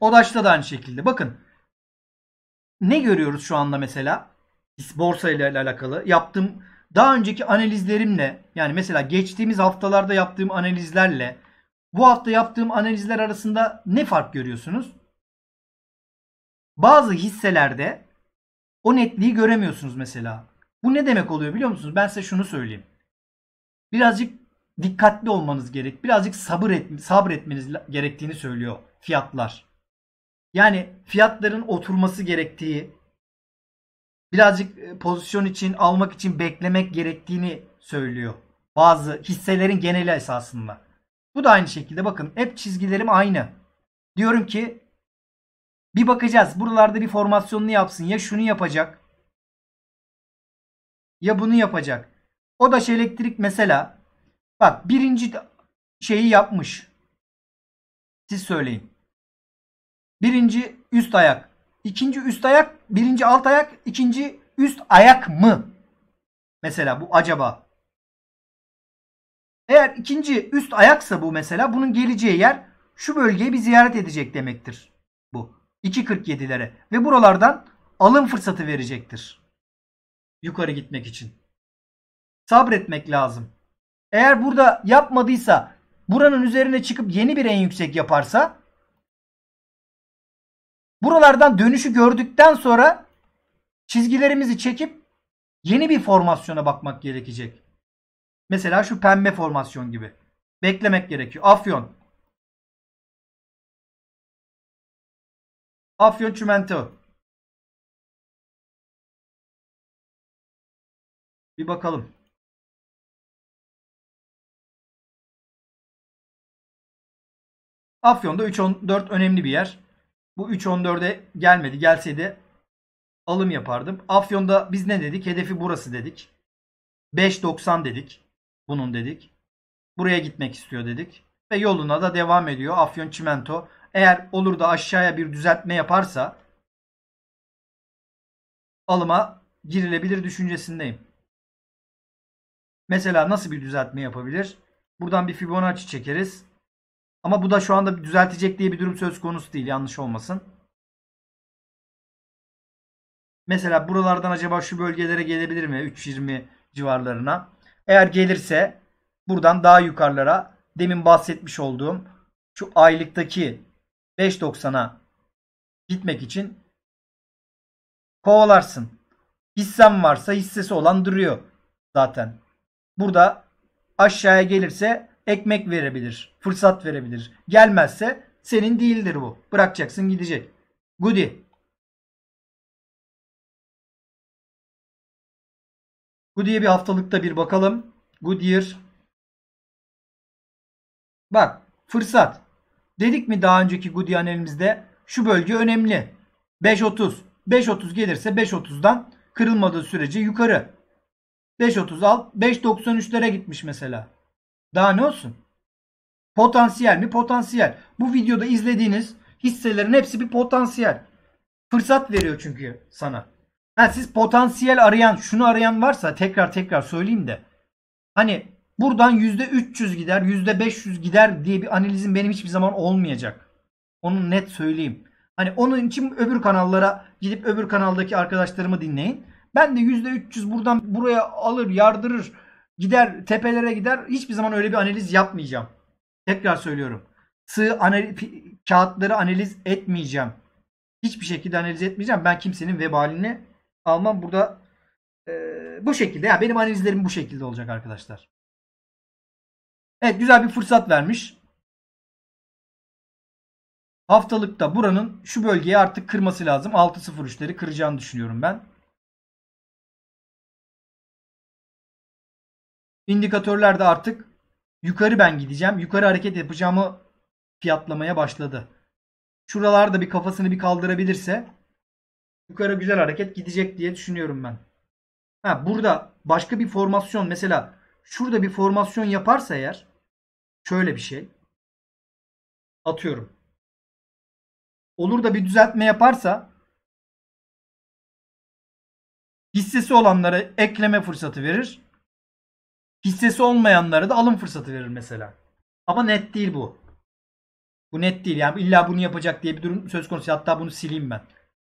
Odaş'ta da aynı şekilde. Bakın ne görüyoruz şu anda mesela? Borsa ile alakalı yaptığım daha önceki analizlerimle yani mesela geçtiğimiz haftalarda yaptığım analizlerle bu hafta yaptığım analizler arasında ne fark görüyorsunuz? Bazı hisselerde o netliği göremiyorsunuz mesela. Bu ne demek oluyor biliyor musunuz? Ben size şunu söyleyeyim. Birazcık dikkatli olmanız gerek. Birazcık sabır et, sabretmeniz gerektiğini söylüyor fiyatlar. Yani fiyatların oturması gerektiği, birazcık e, pozisyon için almak için beklemek gerektiğini söylüyor. Bazı hisselerin geneli esasında. Bu da aynı şekilde bakın hep çizgilerim aynı. Diyorum ki bir bakacağız. Buralarda bir formasyonunu yapsın. Ya şunu yapacak. Ya bunu yapacak. O da elektrik mesela. Bak birinci şeyi yapmış. Siz söyleyin. Birinci üst ayak. İkinci üst ayak. Birinci alt ayak. ikinci üst ayak mı? Mesela bu acaba. Eğer ikinci üst ayaksa bu mesela bunun geleceği yer şu bölgeyi bir ziyaret edecek demektir bu. 2.47'lere ve buralardan alım fırsatı verecektir. Yukarı gitmek için. Sabretmek lazım. Eğer burada yapmadıysa buranın üzerine çıkıp yeni bir en yüksek yaparsa buralardan dönüşü gördükten sonra çizgilerimizi çekip yeni bir formasyona bakmak gerekecek. Mesela şu pembe formasyon gibi. Beklemek gerekiyor. Afyon Afyon Çimento. Bir bakalım. Afyon'da 3.14 önemli bir yer. Bu 3.14'e gelmedi. Gelseydi alım yapardım. Afyon'da biz ne dedik? Hedefi burası dedik. 5.90 dedik. Bunun dedik. Buraya gitmek istiyor dedik. Ve yoluna da devam ediyor. Afyon Çimento eğer olur da aşağıya bir düzeltme yaparsa alıma girilebilir düşüncesindeyim. Mesela nasıl bir düzeltme yapabilir? Buradan bir Fibonacci çekeriz. Ama bu da şu anda düzeltecek diye bir durum söz konusu değil. Yanlış olmasın. Mesela buralardan acaba şu bölgelere gelebilir mi? 3.20 civarlarına. Eğer gelirse buradan daha yukarılara demin bahsetmiş olduğum şu aylıktaki 5.90'a gitmek için kovalarsın. Hissem varsa hissesi olan duruyor zaten. Burada aşağıya gelirse ekmek verebilir, fırsat verebilir. Gelmezse senin değildir bu. Bırakacaksın gidecek. Goody. Goody'ye bir haftalıkta bir bakalım. Goodyear. Bak fırsat. Dedik mi daha önceki Goody analizimizde şu bölge önemli. 5.30. 5.30 gelirse 5.30'dan kırılmadığı sürece yukarı. 5.30 alt 5.93'lere gitmiş mesela. Daha ne olsun? Potansiyel mi? Potansiyel. Bu videoda izlediğiniz hisselerin hepsi bir potansiyel. Fırsat veriyor çünkü sana. Ha, siz potansiyel arayan, şunu arayan varsa tekrar tekrar söyleyeyim de. Hani Buradan %300 gider, %500 gider diye bir analizim benim hiçbir zaman olmayacak. Onu net söyleyeyim. Hani onun için öbür kanallara gidip öbür kanaldaki arkadaşlarımı dinleyin. Ben de %300 buradan buraya alır, yardırır, gider, tepelere gider. Hiçbir zaman öyle bir analiz yapmayacağım. Tekrar söylüyorum. Sığ analiz, kağıtları analiz etmeyeceğim. Hiçbir şekilde analiz etmeyeceğim. Ben kimsenin vebalini almam. Burada e, bu şekilde. Yani benim analizlerim bu şekilde olacak arkadaşlar. Evet güzel bir fırsat vermiş. Haftalıkta buranın şu bölgeyi artık kırması lazım. 6.03'leri kıracağını düşünüyorum ben. İndikatörlerde artık yukarı ben gideceğim. Yukarı hareket yapacağımı fiyatlamaya başladı. Şuralarda bir kafasını bir kaldırabilirse yukarı güzel hareket gidecek diye düşünüyorum ben. Ha, burada başka bir formasyon mesela şurada bir formasyon yaparsa eğer Şöyle bir şey. Atıyorum. Olur da bir düzeltme yaparsa hissesi olanlara ekleme fırsatı verir. Hissesi olmayanlara da alım fırsatı verir mesela. Ama net değil bu. Bu net değil. Yani illa bunu yapacak diye bir durum söz konusu. Hatta bunu sileyim ben.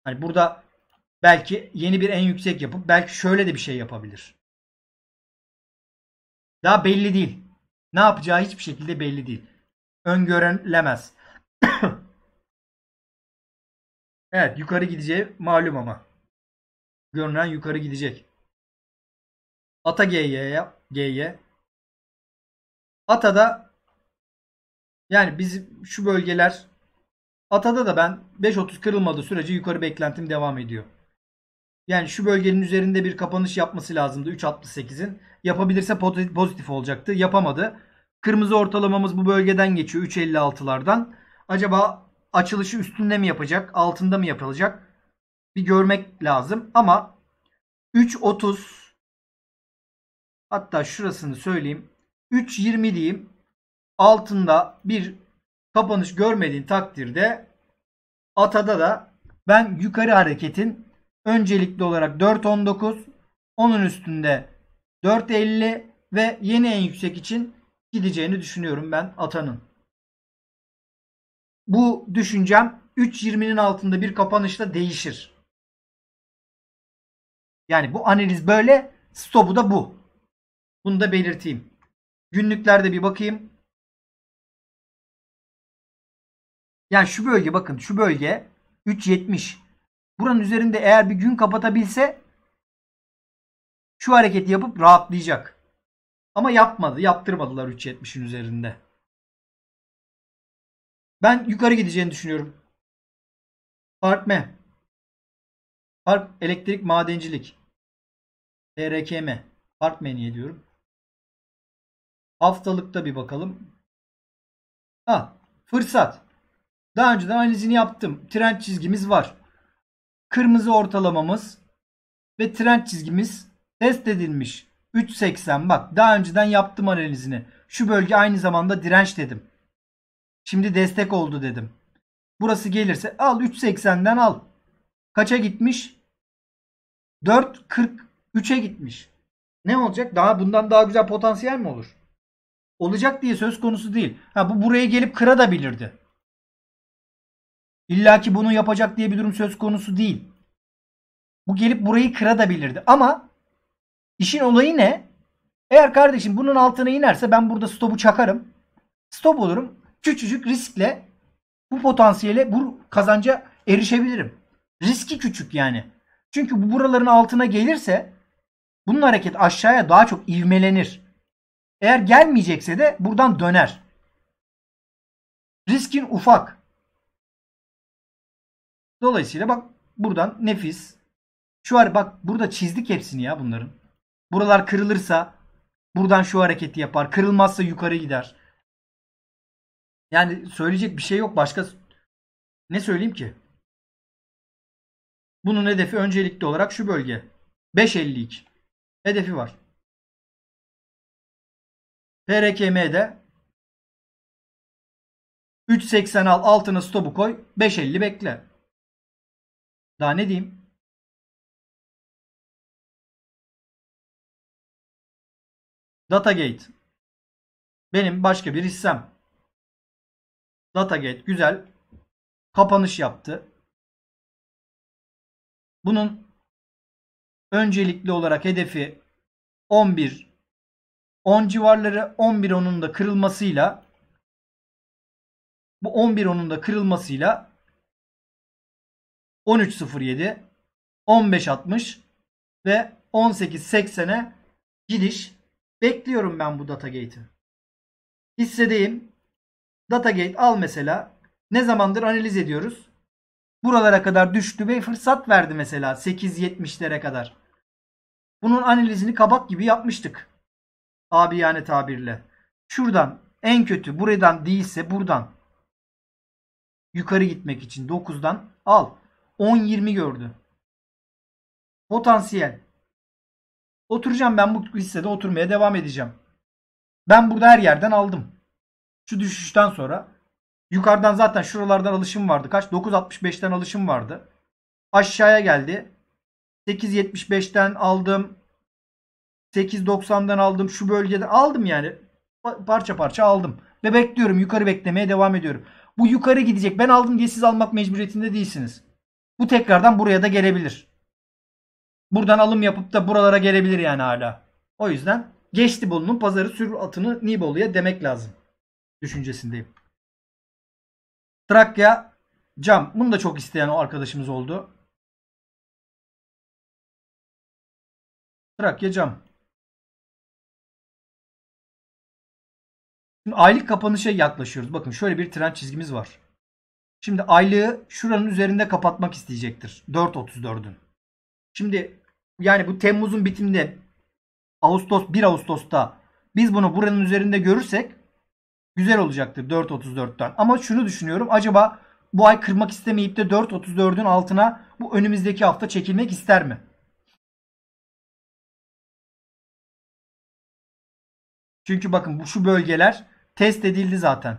Hani burada belki yeni bir en yüksek yapıp belki şöyle de bir şey yapabilir. Daha belli değil. Ne yapacağı hiçbir şekilde belli değil. Öngörülemez. *coughs* evet yukarı gideceği malum ama. Görünen yukarı gidecek. Ata GY'ye GY. Ata'da yani bizim şu bölgeler Atada da ben 5.30 kırılmadığı sürece yukarı beklentim devam ediyor. Yani şu bölgenin üzerinde bir kapanış yapması lazımdı 3.68'in. Yapabilirse pozitif olacaktı. Yapamadı. Kırmızı ortalamamız bu bölgeden geçiyor 3.56'lardan. Acaba açılışı üstünde mi yapacak, altında mı yapılacak? Bir görmek lazım ama 3.30 hatta şurasını söyleyeyim. 3.20 diyeyim. Altında bir kapanış görmediğin takdirde atada da ben yukarı hareketin öncelikli olarak 4.19 onun üstünde 4.50 ve yeni en yüksek için gideceğini düşünüyorum ben Atan'ın. Bu düşüncem 3.20'nin altında bir kapanışla değişir. Yani bu analiz böyle, stopu da bu. Bunu da belirteyim. Günlüklerde bir bakayım. Yani şu bölge bakın şu bölge 3.70. Buranın üzerinde eğer bir gün kapatabilse şu hareketi yapıp rahatlayacak. Ama yapmadı. Yaptırmadılar 3.70'in üzerinde. Ben yukarı gideceğini düşünüyorum. Partme. Park elektrik madencilik. TRKM. E Park niye diyorum. Haftalıkta bir bakalım. Ha, fırsat. Daha önceden analizini yaptım. Trend çizgimiz var. Kırmızı ortalamamız ve trend çizgimiz test edilmiş. 3.80 bak daha önceden yaptım analizini. Şu bölge aynı zamanda direnç dedim. Şimdi destek oldu dedim. Burası gelirse al 3.80'den al. Kaça gitmiş? 4.43'e gitmiş. Ne olacak? Daha bundan daha güzel potansiyel mi olur? Olacak diye söz konusu değil. Ha bu buraya gelip kıra da bilirdi. İlla ki bunu yapacak diye bir durum söz konusu değil. Bu gelip burayı kıra da bilirdi. Ama İşin olayı ne? Eğer kardeşim bunun altına inerse ben burada stopu çakarım. Stop olurum. Küçücük riskle bu potansiyele, bu kazanca erişebilirim. Riski küçük yani. Çünkü bu buraların altına gelirse bunun hareket aşağıya daha çok ivmelenir. Eğer gelmeyecekse de buradan döner. Riskin ufak. Dolayısıyla bak buradan nefis. Şu var bak burada çizdik hepsini ya bunların. Buralar kırılırsa buradan şu hareketi yapar. Kırılmazsa yukarı gider. Yani söyleyecek bir şey yok. Başka ne söyleyeyim ki? Bunun hedefi öncelikli olarak şu bölge. 5.52. Hedefi var. PRKM'de 3.80 al altına stopu koy. 5.50 bekle. Daha ne diyeyim? Datagate benim başka bir hissem. Datagate güzel kapanış yaptı. Bunun öncelikli olarak hedefi 11 10 civarları 11 onun da kırılmasıyla bu 11 onun da kırılmasıyla 13.07 15.60 ve 18.80'e gidiş Bekliyorum ben bu data gate'i. Hissedeyim. Data gate al mesela. Ne zamandır analiz ediyoruz? Buralara kadar düştü ve fırsat verdi mesela 8.70'lere kadar. Bunun analizini kabak gibi yapmıştık. Abi yani tabirle. Şuradan en kötü buradan değilse buradan yukarı gitmek için 9'dan al. 10-20 gördü. Potansiyel. Oturacağım ben bu hissede oturmaya devam edeceğim. Ben burada her yerden aldım. Şu düşüşten sonra yukarıdan zaten şuralardan alışım vardı. Kaç? 9.65'ten alışım vardı. Aşağıya geldi. 8.75'ten aldım. 8.90'dan aldım. Şu bölgede aldım yani. Parça parça aldım. Ve bekliyorum. Yukarı beklemeye devam ediyorum. Bu yukarı gidecek. Ben aldım diye siz almak mecburiyetinde değilsiniz. Bu tekrardan buraya da gelebilir. Buradan alım yapıp da buralara gelebilir yani hala. O yüzden geçti Bolu'nun pazarı sür atını Nibolu'ya demek lazım. Düşüncesindeyim. Trakya Cam. Bunu da çok isteyen o arkadaşımız oldu. Trakya Cam. Şimdi aylık kapanışa yaklaşıyoruz. Bakın şöyle bir tren çizgimiz var. Şimdi aylığı şuranın üzerinde kapatmak isteyecektir. 4.34'ün. Şimdi yani bu Temmuz'un bitiminde Ağustos 1 Ağustos'ta biz bunu buranın üzerinde görürsek güzel olacaktır 4.34'ten. Ama şunu düşünüyorum acaba bu ay kırmak istemeyip de 4.34'ün altına bu önümüzdeki hafta çekilmek ister mi? Çünkü bakın bu şu bölgeler test edildi zaten.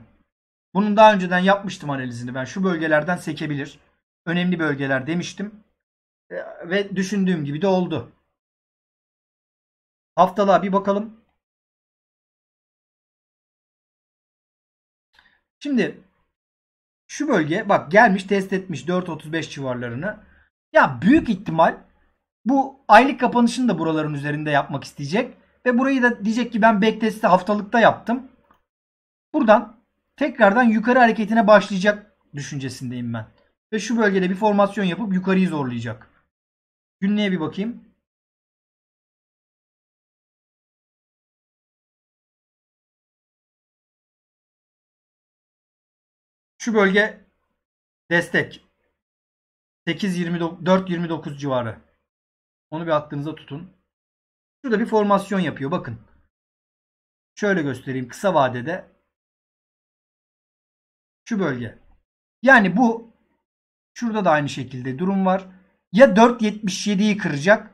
Bunun daha önceden yapmıştım analizini ben. Şu bölgelerden sekebilir. Önemli bölgeler demiştim. Ee, ve düşündüğüm gibi de oldu. Haftalığa bir bakalım. Şimdi şu bölge bak gelmiş test etmiş 4.35 civarlarını. Ya büyük ihtimal bu aylık kapanışını da buraların üzerinde yapmak isteyecek. Ve burayı da diyecek ki ben backtest'i haftalıkta yaptım. Buradan tekrardan yukarı hareketine başlayacak düşüncesindeyim ben. Ve şu bölgede bir formasyon yapıp yukarıyı zorlayacak. Günlüğe bir bakayım. Şu bölge destek. 8-4-29 civarı. Onu bir aklınıza tutun. Şurada bir formasyon yapıyor. Bakın. Şöyle göstereyim. Kısa vadede. Şu bölge. Yani bu şurada da aynı şekilde durum var ya 4.77'yi kıracak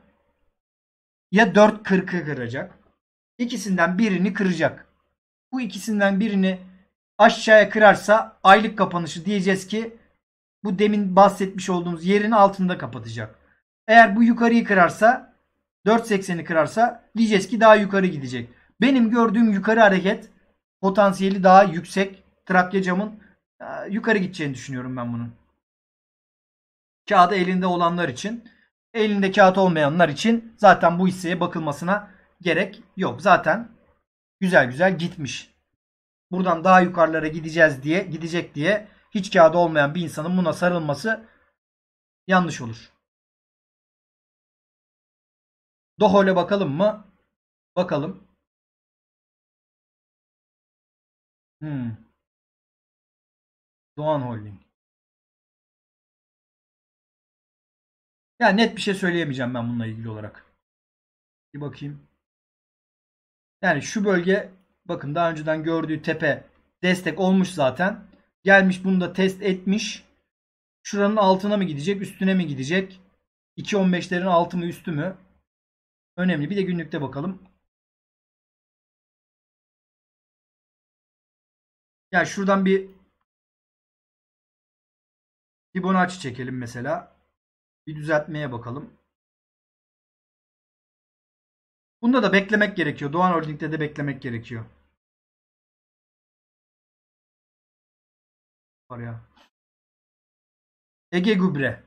ya 4.40'ı kıracak. İkisinden birini kıracak. Bu ikisinden birini aşağıya kırarsa aylık kapanışı diyeceğiz ki bu demin bahsetmiş olduğumuz yerin altında kapatacak. Eğer bu yukarıyı kırarsa 4.80'i kırarsa diyeceğiz ki daha yukarı gidecek. Benim gördüğüm yukarı hareket potansiyeli daha yüksek Trakya camın e, yukarı gideceğini düşünüyorum ben bunun. Kağıdı elinde olanlar için. Elinde kağıt olmayanlar için zaten bu hisseye bakılmasına gerek yok. Zaten güzel güzel gitmiş. Buradan daha yukarılara gideceğiz diye gidecek diye hiç kağıdı olmayan bir insanın buna sarılması yanlış olur. Dohole bakalım mı? Bakalım. Hmm. Doğan Holding. Ya yani net bir şey söyleyemeyeceğim ben bununla ilgili olarak. Bir bakayım. Yani şu bölge bakın daha önceden gördüğü tepe destek olmuş zaten. Gelmiş bunu da test etmiş. Şuranın altına mı gidecek üstüne mi gidecek? 2.15'lerin altı mı üstü mü? Önemli. Bir de günlükte bakalım. Yani şuradan bir Fibonacci çekelim mesela. Bir düzeltmeye bakalım. Bunda da beklemek gerekiyor. Doğan Holding'de de beklemek gerekiyor. Var ya. Ege Gübre.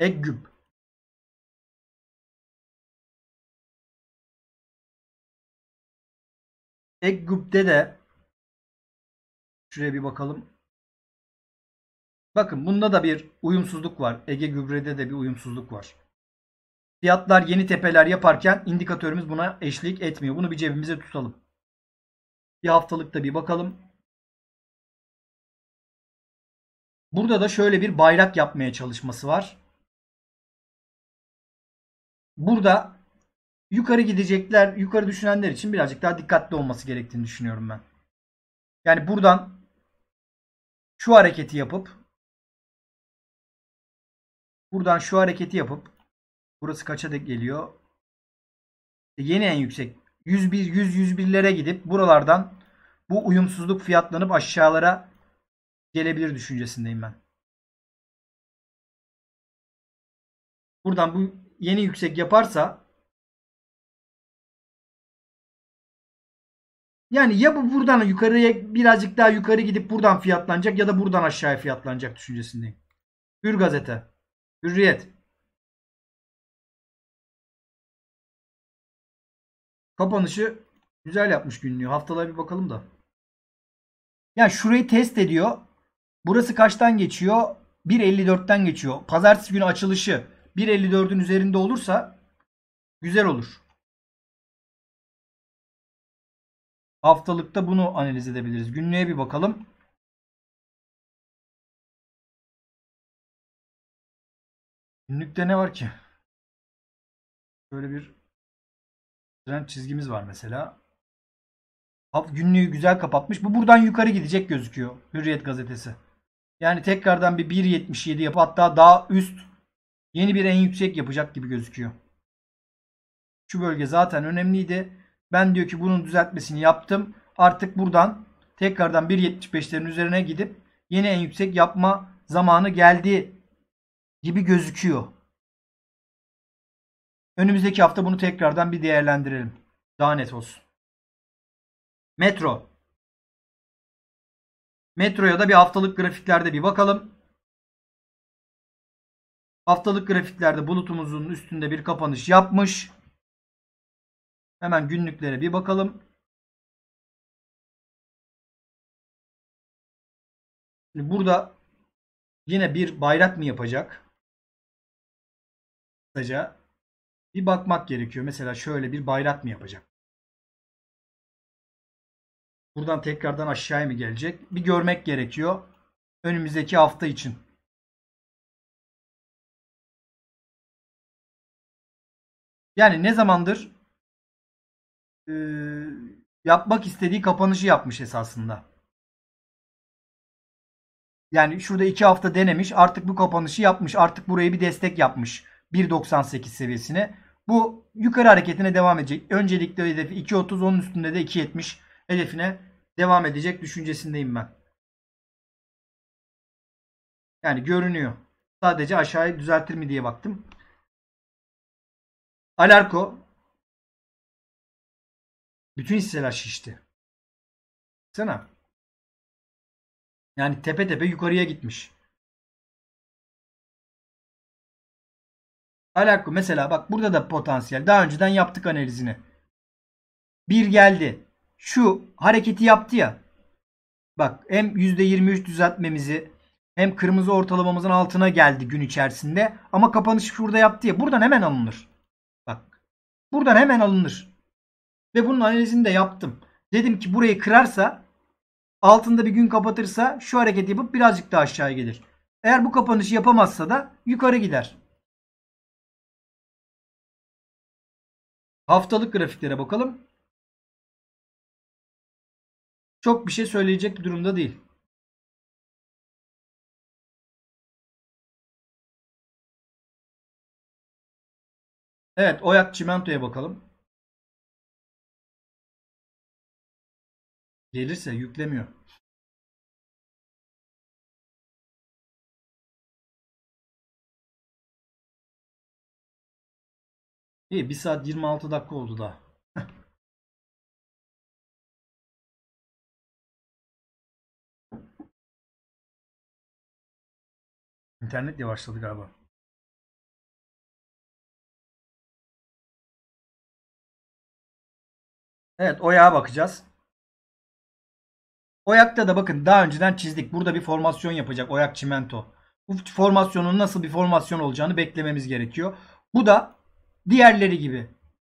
Eggüb. Eggüb'de de şuraya bir bakalım. Bakın bunda da bir uyumsuzluk var. Ege gübrede de bir uyumsuzluk var. Fiyatlar yeni tepeler yaparken indikatörümüz buna eşlik etmiyor. Bunu bir cebimize tutalım. Bir haftalıkta bir bakalım. Burada da şöyle bir bayrak yapmaya çalışması var. Burada yukarı gidecekler, yukarı düşünenler için birazcık daha dikkatli olması gerektiğini düşünüyorum ben. Yani buradan şu hareketi yapıp Buradan şu hareketi yapıp burası kaça dek geliyor? E, yeni en yüksek 101 100 101'lere gidip buralardan bu uyumsuzluk fiyatlanıp aşağılara gelebilir düşüncesindeyim ben. Buradan bu yeni yüksek yaparsa Yani ya bu buradan yukarıya birazcık daha yukarı gidip buradan fiyatlanacak ya da buradan aşağıya fiyatlanacak düşüncesindeyim. Hür gazete. Hürriyet. Kapanışı güzel yapmış günlüğü. Haftalara bir bakalım da. Yani şurayı test ediyor. Burası kaçtan geçiyor? 1.54'ten geçiyor. Pazartesi günü açılışı 1.54'ün üzerinde olursa güzel olur. Haftalıkta bunu analiz edebiliriz. Günlüğe bir bakalım. Günlükte ne var ki? Şöyle bir trend çizgimiz var mesela. Günlüğü güzel kapatmış. Bu buradan yukarı gidecek gözüküyor. Hürriyet gazetesi. Yani tekrardan bir 1.77 yapı hatta daha üst yeni bir en yüksek yapacak gibi gözüküyor. Şu bölge zaten önemliydi. Ben diyor ki bunun düzeltmesini yaptım. Artık buradan tekrardan 1.75'lerin üzerine gidip yeni en yüksek yapma zamanı geldi gibi gözüküyor. Önümüzdeki hafta bunu tekrardan bir değerlendirelim. Daha net olsun. Metro. Metroya da bir haftalık grafiklerde bir bakalım. Haftalık grafiklerde bulutumuzun üstünde bir kapanış yapmış. Hemen günlüklere bir bakalım. Burada yine bir bayrak mı yapacak? kısaca bir bakmak gerekiyor. Mesela şöyle bir bayrak mı yapacak? Buradan tekrardan aşağıya mı gelecek? Bir görmek gerekiyor. Önümüzdeki hafta için. Yani ne zamandır e, yapmak istediği kapanışı yapmış esasında. Yani şurada iki hafta denemiş. Artık bu kapanışı yapmış. Artık burayı bir destek yapmış. 1.98 seviyesine. Bu yukarı hareketine devam edecek. Öncelikle hedefi 2.30 onun üstünde de 2.70 hedefine devam edecek düşüncesindeyim ben. Yani görünüyor. Sadece aşağıya düzeltir mi diye baktım. Alarko bütün hisseler şişti. Sana. Yani tepe tepe yukarıya gitmiş. Alakko mesela bak burada da potansiyel. Daha önceden yaptık analizini. Bir geldi. Şu hareketi yaptı ya. Bak hem %23 düzeltmemizi hem kırmızı ortalamamızın altına geldi gün içerisinde. Ama kapanış şurada yaptı ya. Buradan hemen alınır. Bak. Buradan hemen alınır. Ve bunun analizini de yaptım. Dedim ki burayı kırarsa altında bir gün kapatırsa şu hareketi yapıp birazcık daha aşağıya gelir. Eğer bu kapanışı yapamazsa da yukarı gider. Haftalık grafiklere bakalım. Çok bir şey söyleyecek bir durumda değil. Evet, Oyak Çimento'ya bakalım. Gelirse yüklemiyor. İyi 1 saat 26 dakika oldu da. *laughs* İnternet yavaşladı galiba. Evet o bakacağız. Oyak'ta da bakın daha önceden çizdik. Burada bir formasyon yapacak Oyak Çimento. Bu formasyonun nasıl bir formasyon olacağını beklememiz gerekiyor. Bu da Diğerleri gibi.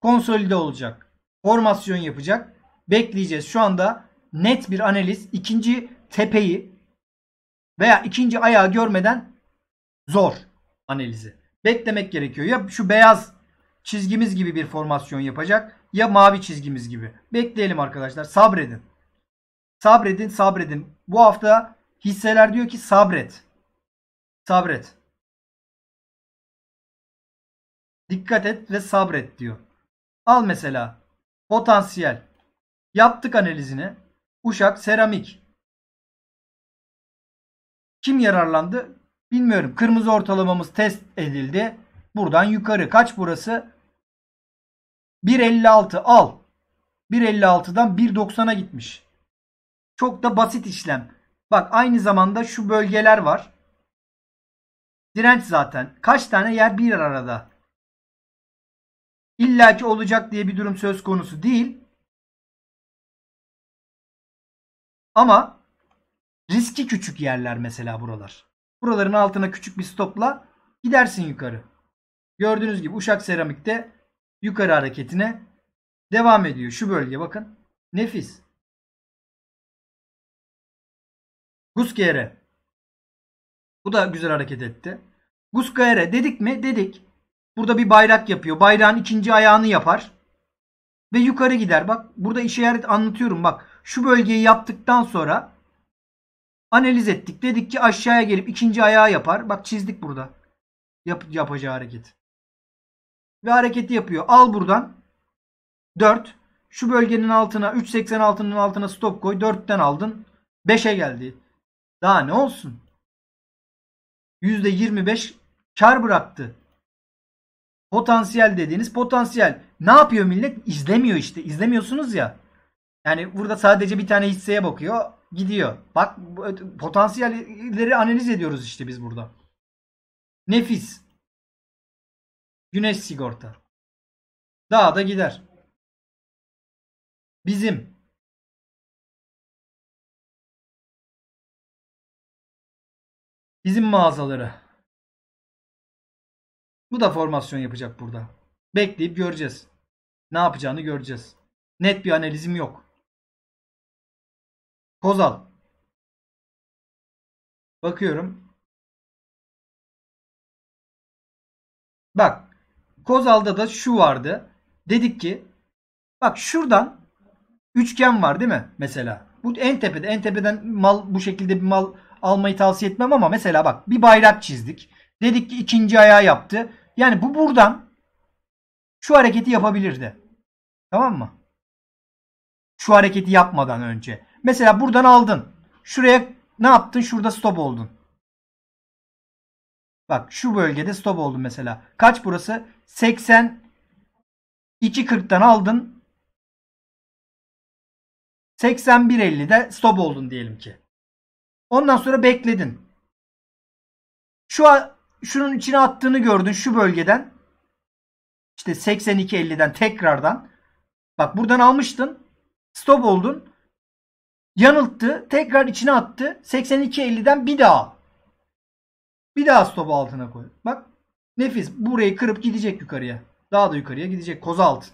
Konsolide olacak. Formasyon yapacak. Bekleyeceğiz. Şu anda net bir analiz ikinci tepeyi veya ikinci ayağı görmeden zor analizi. Beklemek gerekiyor. Ya şu beyaz çizgimiz gibi bir formasyon yapacak ya mavi çizgimiz gibi. Bekleyelim arkadaşlar. Sabredin. Sabredin, sabredin. Bu hafta hisseler diyor ki sabret. Sabret. Dikkat et ve sabret diyor. Al mesela potansiyel. Yaptık analizini. Uşak seramik. Kim yararlandı? Bilmiyorum. Kırmızı ortalamamız test edildi. Buradan yukarı. Kaç burası? 1.56 al. 1.56'dan 1.90'a gitmiş. Çok da basit işlem. Bak aynı zamanda şu bölgeler var. Direnç zaten. Kaç tane yer bir arada? illaki olacak diye bir durum söz konusu değil. Ama riski küçük yerler mesela buralar. Buraların altına küçük bir stopla gidersin yukarı. Gördüğünüz gibi Uşak Seramik'te yukarı hareketine devam ediyor. Şu bölge bakın. Nefis. Guskere. Bu da güzel hareket etti. Guskere dedik mi? Dedik. Burada bir bayrak yapıyor. Bayrağın ikinci ayağını yapar. Ve yukarı gider. Bak burada işaret anlatıyorum. Bak şu bölgeyi yaptıktan sonra analiz ettik. Dedik ki aşağıya gelip ikinci ayağı yapar. Bak çizdik burada. Yap, yapacağı hareket. Ve hareketi yapıyor. Al buradan. 4. Şu bölgenin altına 3.86'nın altına stop koy. 4'ten aldın. 5'e geldi. Daha ne olsun? %25 kar bıraktı. Potansiyel dediğiniz potansiyel. Ne yapıyor millet? İzlemiyor işte. İzlemiyorsunuz ya. Yani burada sadece bir tane hisseye bakıyor. Gidiyor. Bak potansiyelleri analiz ediyoruz işte biz burada. Nefis. Güneş sigorta. Daha da gider. Bizim. Bizim mağazaları. Bu da formasyon yapacak burada. Bekleyip göreceğiz. Ne yapacağını göreceğiz. Net bir analizim yok. Kozal. Bakıyorum. Bak. Kozal'da da şu vardı. Dedik ki bak şuradan üçgen var değil mi mesela? Bu en tepede. En tepeden mal bu şekilde bir mal almayı tavsiye etmem ama mesela bak bir bayrak çizdik. Dedik ki ikinci ayağı yaptı. Yani bu buradan şu hareketi yapabilirdi. Tamam mı? Şu hareketi yapmadan önce. Mesela buradan aldın. Şuraya ne yaptın? Şurada stop oldun. Bak şu bölgede stop oldun mesela. Kaç burası? 80 2.40'dan aldın. 81.50'de stop oldun diyelim ki. Ondan sonra bekledin. Şu an şunun içine attığını gördün şu bölgeden. İşte 82.50'den tekrardan. Bak buradan almıştın. Stop oldun. Yanılttı. Tekrar içine attı. 82.50'den bir daha Bir daha stopu altına koy. Bak nefis. Burayı kırıp gidecek yukarıya. Daha da yukarıya gidecek. Koza altın.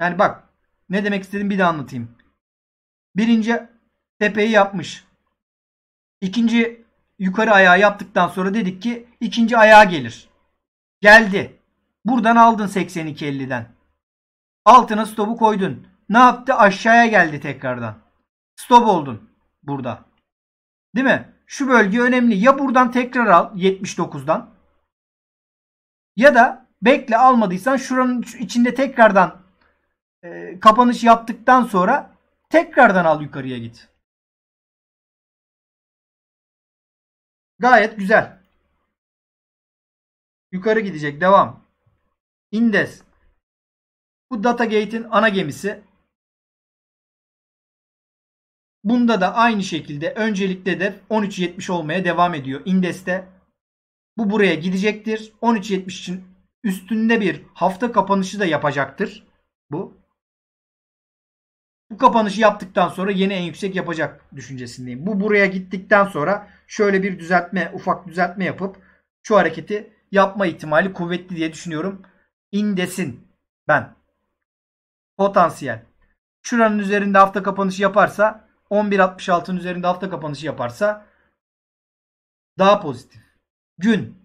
Yani bak ne demek istedim bir de anlatayım. Birinci tepeyi yapmış. İkinci yukarı ayağı yaptıktan sonra dedik ki ikinci ayağa gelir. Geldi. Buradan aldın 82.50'den. Altına stopu koydun. Ne yaptı? Aşağıya geldi tekrardan. Stop oldun burada. Değil mi? Şu bölge önemli. Ya buradan tekrar al 79'dan. Ya da bekle almadıysan şuranın içinde tekrardan e, kapanış yaptıktan sonra tekrardan al yukarıya git. Gayet güzel. Yukarı gidecek. Devam. Indes. Bu Datagate'in ana gemisi. Bunda da aynı şekilde öncelikle de 13.70 olmaya devam ediyor. Indes'te bu buraya gidecektir. 13.70 için üstünde bir hafta kapanışı da yapacaktır. Bu bu kapanışı yaptıktan sonra yeni en yüksek yapacak düşüncesindeyim. Bu buraya gittikten sonra şöyle bir düzeltme, ufak düzeltme yapıp şu hareketi yapma ihtimali kuvvetli diye düşünüyorum. İndesin ben. Potansiyel. Şuranın üzerinde hafta kapanışı yaparsa 11.66'ın üzerinde hafta kapanışı yaparsa daha pozitif. Gün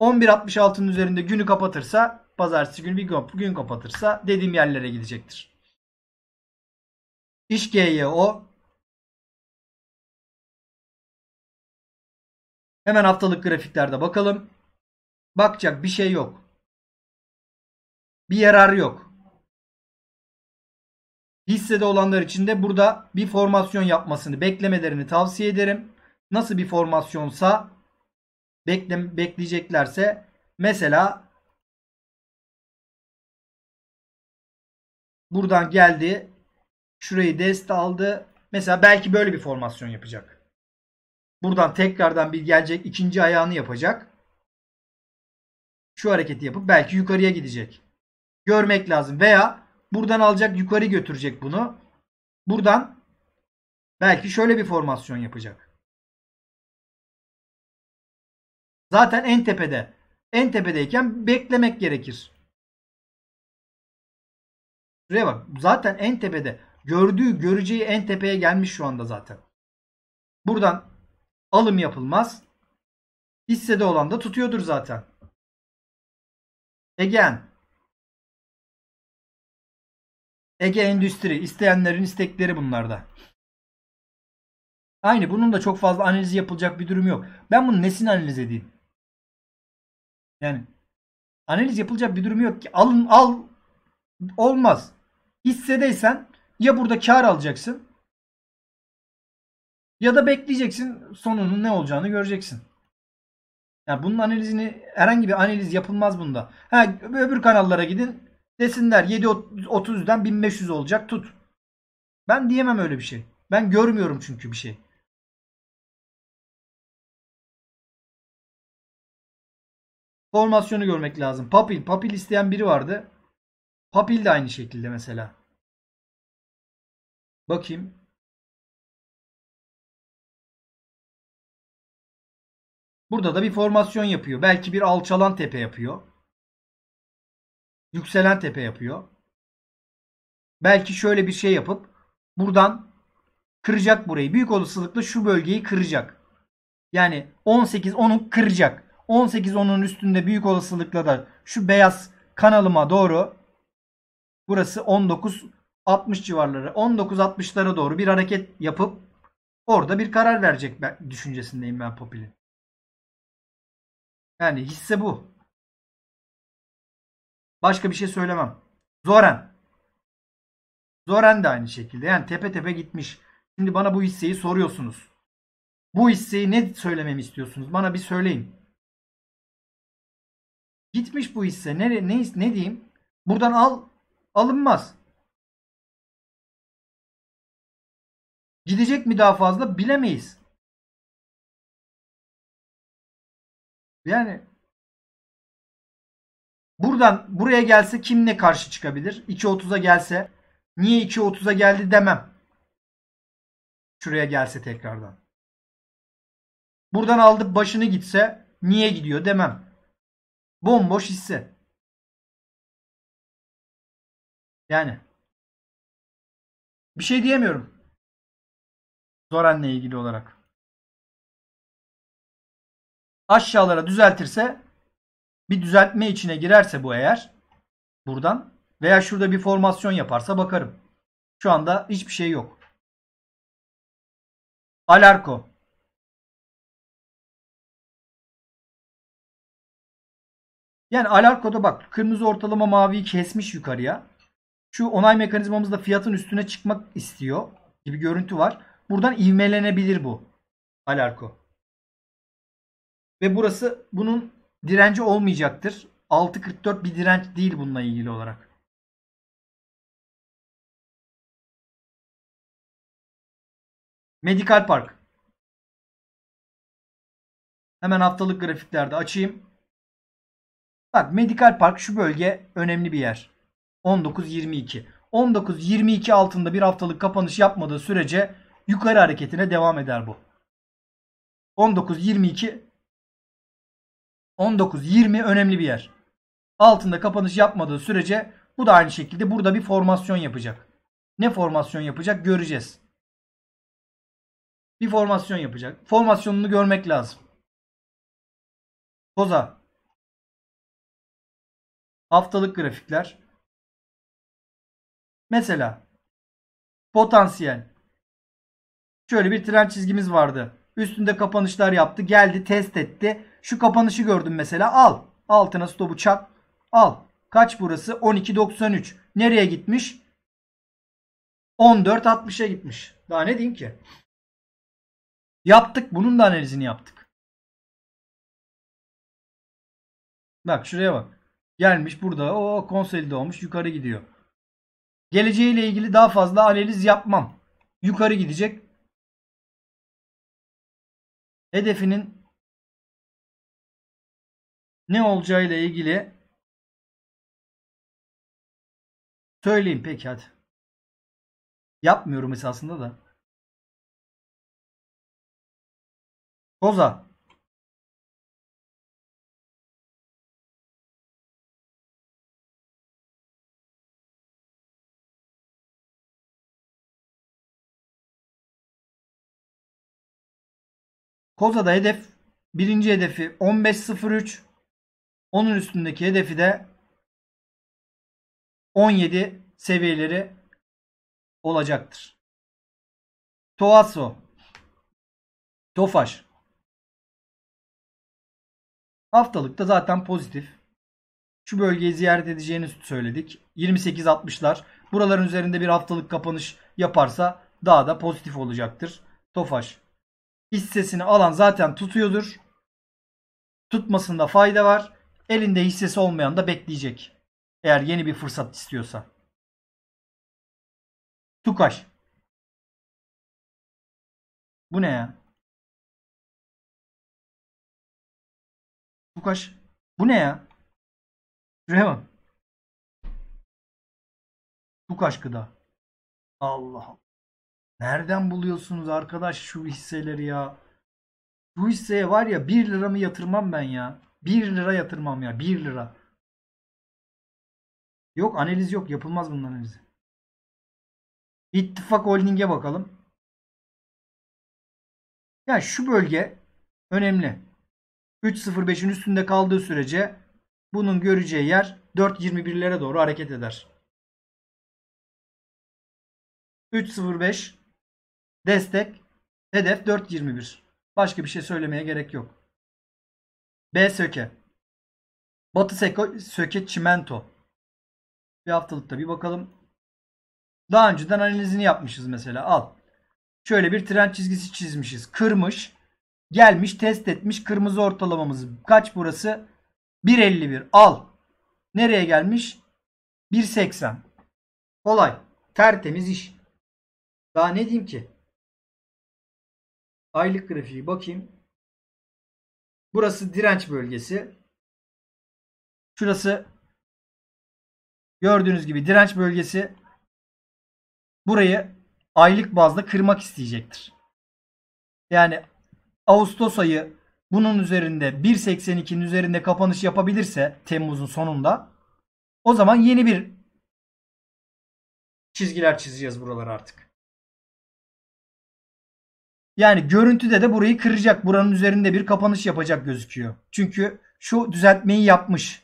11.66'nın üzerinde günü kapatırsa pazartesi günü bir gün kapatırsa dediğim yerlere gidecektir. İş İşgeo Hemen haftalık grafiklerde bakalım. Bakacak bir şey yok. Bir yarar yok. Hissede olanlar için de burada bir formasyon yapmasını beklemelerini tavsiye ederim. Nasıl bir formasyonsa bekle, bekleyeceklerse mesela buradan geldi Şurayı dest aldı. Mesela belki böyle bir formasyon yapacak. Buradan tekrardan bir gelecek ikinci ayağını yapacak. Şu hareketi yapıp belki yukarıya gidecek. Görmek lazım. Veya buradan alacak yukarı götürecek bunu. Buradan belki şöyle bir formasyon yapacak. Zaten en tepede. En tepedeyken beklemek gerekir. Şuraya bak. Zaten en tepede. Gördüğü, göreceği en tepeye gelmiş şu anda zaten. Buradan alım yapılmaz. Hissede olan da tutuyordur zaten. Egen. Ege Endüstri. isteyenlerin istekleri bunlarda. Aynı. Bunun da çok fazla analiz yapılacak bir durum yok. Ben bunu nesini analiz edeyim? Yani analiz yapılacak bir durum yok ki. Alın al olmaz. Hissedeysen ya burada kar alacaksın ya da bekleyeceksin sonunun ne olacağını göreceksin. Yani bunun analizini herhangi bir analiz yapılmaz bunda. Ha, öbür kanallara gidin desinler 7.30'dan 1500 olacak tut. Ben diyemem öyle bir şey. Ben görmüyorum çünkü bir şey. Formasyonu görmek lazım. Papil. Papil isteyen biri vardı. Papil de aynı şekilde mesela bakayım Burada da bir formasyon yapıyor. Belki bir alçalan tepe yapıyor. Yükselen tepe yapıyor. Belki şöyle bir şey yapıp buradan kıracak burayı. Büyük olasılıkla şu bölgeyi kıracak. Yani 18 onu kıracak. 18 onun üstünde büyük olasılıkla da şu beyaz kanalıma doğru burası 19 60 civarları 19-60'lara doğru bir hareket yapıp orada bir karar verecek ben, düşüncesindeyim ben Popil'in. Yani hisse bu. Başka bir şey söylemem. Zoran. Zoran da aynı şekilde. Yani tepe tepe gitmiş. Şimdi bana bu hisseyi soruyorsunuz. Bu hisseyi ne söylememi istiyorsunuz? Bana bir söyleyin. Gitmiş bu hisse. Ne, ne, ne diyeyim? Buradan al alınmaz. Gidecek mi daha fazla bilemeyiz. Yani buradan buraya gelse kim ne karşı çıkabilir? 2.30'a gelse niye 2.30'a geldi demem. Şuraya gelse tekrardan. Buradan aldı başını gitse niye gidiyor demem. Bomboş hisse. Yani bir şey diyemiyorum. Zoran'la ilgili olarak aşağılara düzeltirse bir düzeltme içine girerse bu eğer buradan veya şurada bir formasyon yaparsa bakarım. Şu anda hiçbir şey yok. Alarko. Yani Alarko'da bak kırmızı ortalama maviyi kesmiş yukarıya. Şu onay mekanizmamızda fiyatın üstüne çıkmak istiyor gibi görüntü var. Buradan ivmelenebilir bu. Alarko. Ve burası bunun direnci olmayacaktır. 6.44 bir direnç değil bununla ilgili olarak. Medical Park. Hemen haftalık grafiklerde açayım. Bak Medical Park şu bölge önemli bir yer. 19.22. 19.22 altında bir haftalık kapanış yapmadığı sürece yukarı hareketine devam eder bu. 19:22, 19:20 önemli bir yer. Altında kapanış yapmadığı sürece bu da aynı şekilde burada bir formasyon yapacak. Ne formasyon yapacak göreceğiz. Bir formasyon yapacak. Formasyonunu görmek lazım. Koza. Haftalık grafikler. Mesela potansiyel Şöyle bir tren çizgimiz vardı. Üstünde kapanışlar yaptı. Geldi test etti. Şu kapanışı gördüm mesela. Al. Altına stopu çak. Al. Kaç burası? 12.93. Nereye gitmiş? 14.60'a gitmiş. Daha ne diyeyim ki? Yaptık. Bunun da analizini yaptık. Bak şuraya bak. Gelmiş burada. O konsolide olmuş. Yukarı gidiyor. Geleceğiyle ilgili daha fazla analiz yapmam. Yukarı gidecek hedefinin ne olacağı ile ilgili söyleyeyim peki hadi. Yapmıyorum esasında da. Koza Koza'da hedef birinci hedefi 15.03. Onun üstündeki hedefi de 17 seviyeleri olacaktır. Toaso Tofaş Haftalıkta zaten pozitif. Şu bölgeyi ziyaret edeceğini söyledik. 28.60'lar. Buraların üzerinde bir haftalık kapanış yaparsa daha da pozitif olacaktır. Tofaş hissesini alan zaten tutuyordur. Tutmasında fayda var. Elinde hissesi olmayan da bekleyecek. Eğer yeni bir fırsat istiyorsa. Tukaş. Bu ne ya? Tukaş. Bu ne ya? Şuraya Tukaş gıda. Allah Allah. Nereden buluyorsunuz arkadaş şu hisseleri ya? Bu hisseye var ya 1 liramı yatırmam ben ya. 1 lira yatırmam ya 1 lira. Yok analiz yok yapılmaz bunun analizi. İttifak Holding'e bakalım. Ya yani şu bölge önemli. 3.05'in üstünde kaldığı sürece bunun göreceği yer 4.21'lere doğru hareket eder. 3.05 Destek hedef 4.21. Başka bir şey söylemeye gerek yok. B söke. Batı seko, söke çimento. Bir haftalıkta bir bakalım. Daha önceden analizini yapmışız mesela. Al. Şöyle bir tren çizgisi çizmişiz. Kırmış. Gelmiş test etmiş. Kırmızı ortalamamız kaç burası? 1.51. Al. Nereye gelmiş? 1.80. Kolay. Tertemiz iş. Daha ne diyeyim ki? Aylık grafiği bakayım. Burası direnç bölgesi. Şurası gördüğünüz gibi direnç bölgesi. Burayı aylık bazda kırmak isteyecektir. Yani Ağustos ayı bunun üzerinde 1.82'nin üzerinde kapanış yapabilirse Temmuz'un sonunda o zaman yeni bir çizgiler çizeceğiz buralar artık. Yani görüntüde de burayı kıracak. Buranın üzerinde bir kapanış yapacak gözüküyor. Çünkü şu düzeltmeyi yapmış.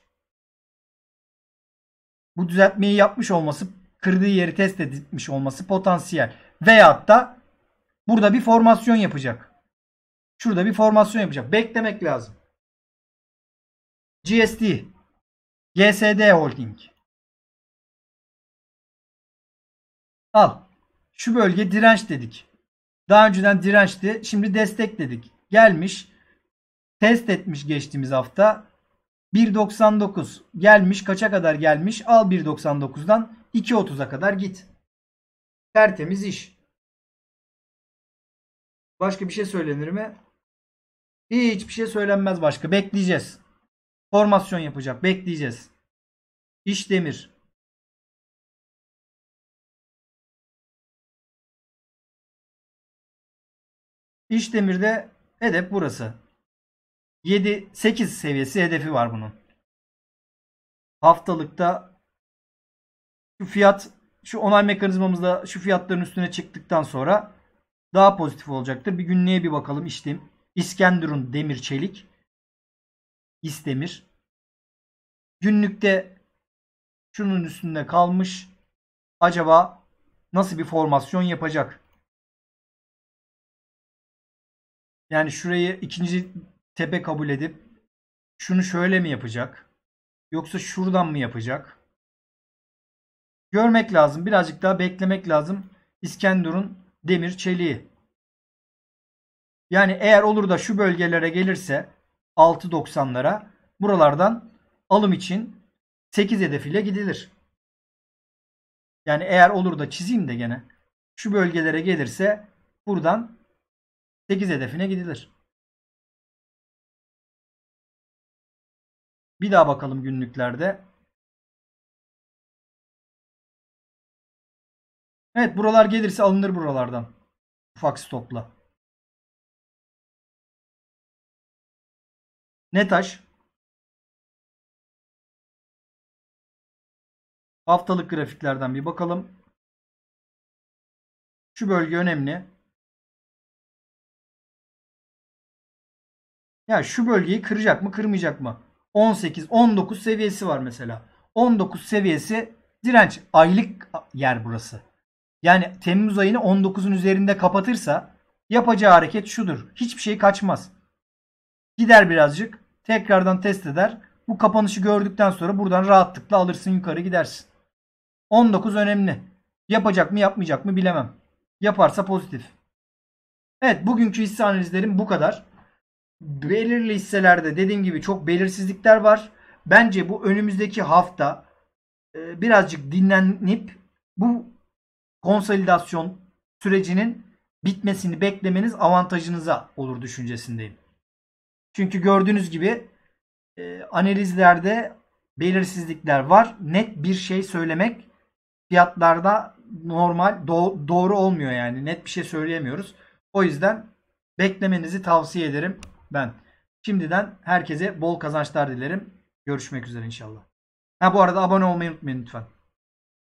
Bu düzeltmeyi yapmış olması kırdığı yeri test etmiş olması potansiyel. Veyahut da burada bir formasyon yapacak. Şurada bir formasyon yapacak. Beklemek lazım. GSD GSD Holding Al. Şu bölge direnç dedik. Daha önceden dirençti. Şimdi destekledik. Gelmiş. Test etmiş geçtiğimiz hafta. 1.99 gelmiş. Kaça kadar gelmiş? Al 1.99'dan 2.30'a kadar git. Tertemiz iş. Başka bir şey söylenir mi? Hiçbir şey söylenmez başka. Bekleyeceğiz. Formasyon yapacak. Bekleyeceğiz. İş demir. İş Demir'de hedef burası. 7-8 seviyesi hedefi var bunun. Haftalıkta şu fiyat şu onay mekanizmamızda şu fiyatların üstüne çıktıktan sonra daha pozitif olacaktır. Bir günlüğe bir bakalım işlem. İskenderun demir çelik. İstemir. Günlükte şunun üstünde kalmış. Acaba nasıl bir formasyon yapacak? Yani şurayı ikinci tepe kabul edip şunu şöyle mi yapacak? Yoksa şuradan mı yapacak? Görmek lazım. Birazcık daha beklemek lazım. İskenderun demir çeliği. Yani eğer olur da şu bölgelere gelirse 6.90'lara buralardan alım için 8 hedefiyle gidilir. Yani eğer olur da çizeyim de gene şu bölgelere gelirse buradan 8 hedefine gidilir. Bir daha bakalım günlüklerde. Evet buralar gelirse alınır buralardan. Ufak stopla. taş? Haftalık grafiklerden bir bakalım. Şu bölge önemli. Ya şu bölgeyi kıracak mı kırmayacak mı? 18, 19 seviyesi var mesela. 19 seviyesi direnç. Aylık yer burası. Yani Temmuz ayını 19'un üzerinde kapatırsa yapacağı hareket şudur. Hiçbir şey kaçmaz. Gider birazcık. Tekrardan test eder. Bu kapanışı gördükten sonra buradan rahatlıkla alırsın yukarı gidersin. 19 önemli. Yapacak mı yapmayacak mı bilemem. Yaparsa pozitif. Evet bugünkü hisse analizlerim bu kadar belirli hisselerde dediğim gibi çok belirsizlikler var. Bence bu önümüzdeki hafta e, birazcık dinlenip bu konsolidasyon sürecinin bitmesini beklemeniz avantajınıza olur düşüncesindeyim. Çünkü gördüğünüz gibi e, analizlerde belirsizlikler var. Net bir şey söylemek fiyatlarda normal doğru olmuyor yani. Net bir şey söyleyemiyoruz. O yüzden beklemenizi tavsiye ederim ben. Şimdiden herkese bol kazançlar dilerim. Görüşmek üzere inşallah. Ha bu arada abone olmayı unutmayın lütfen.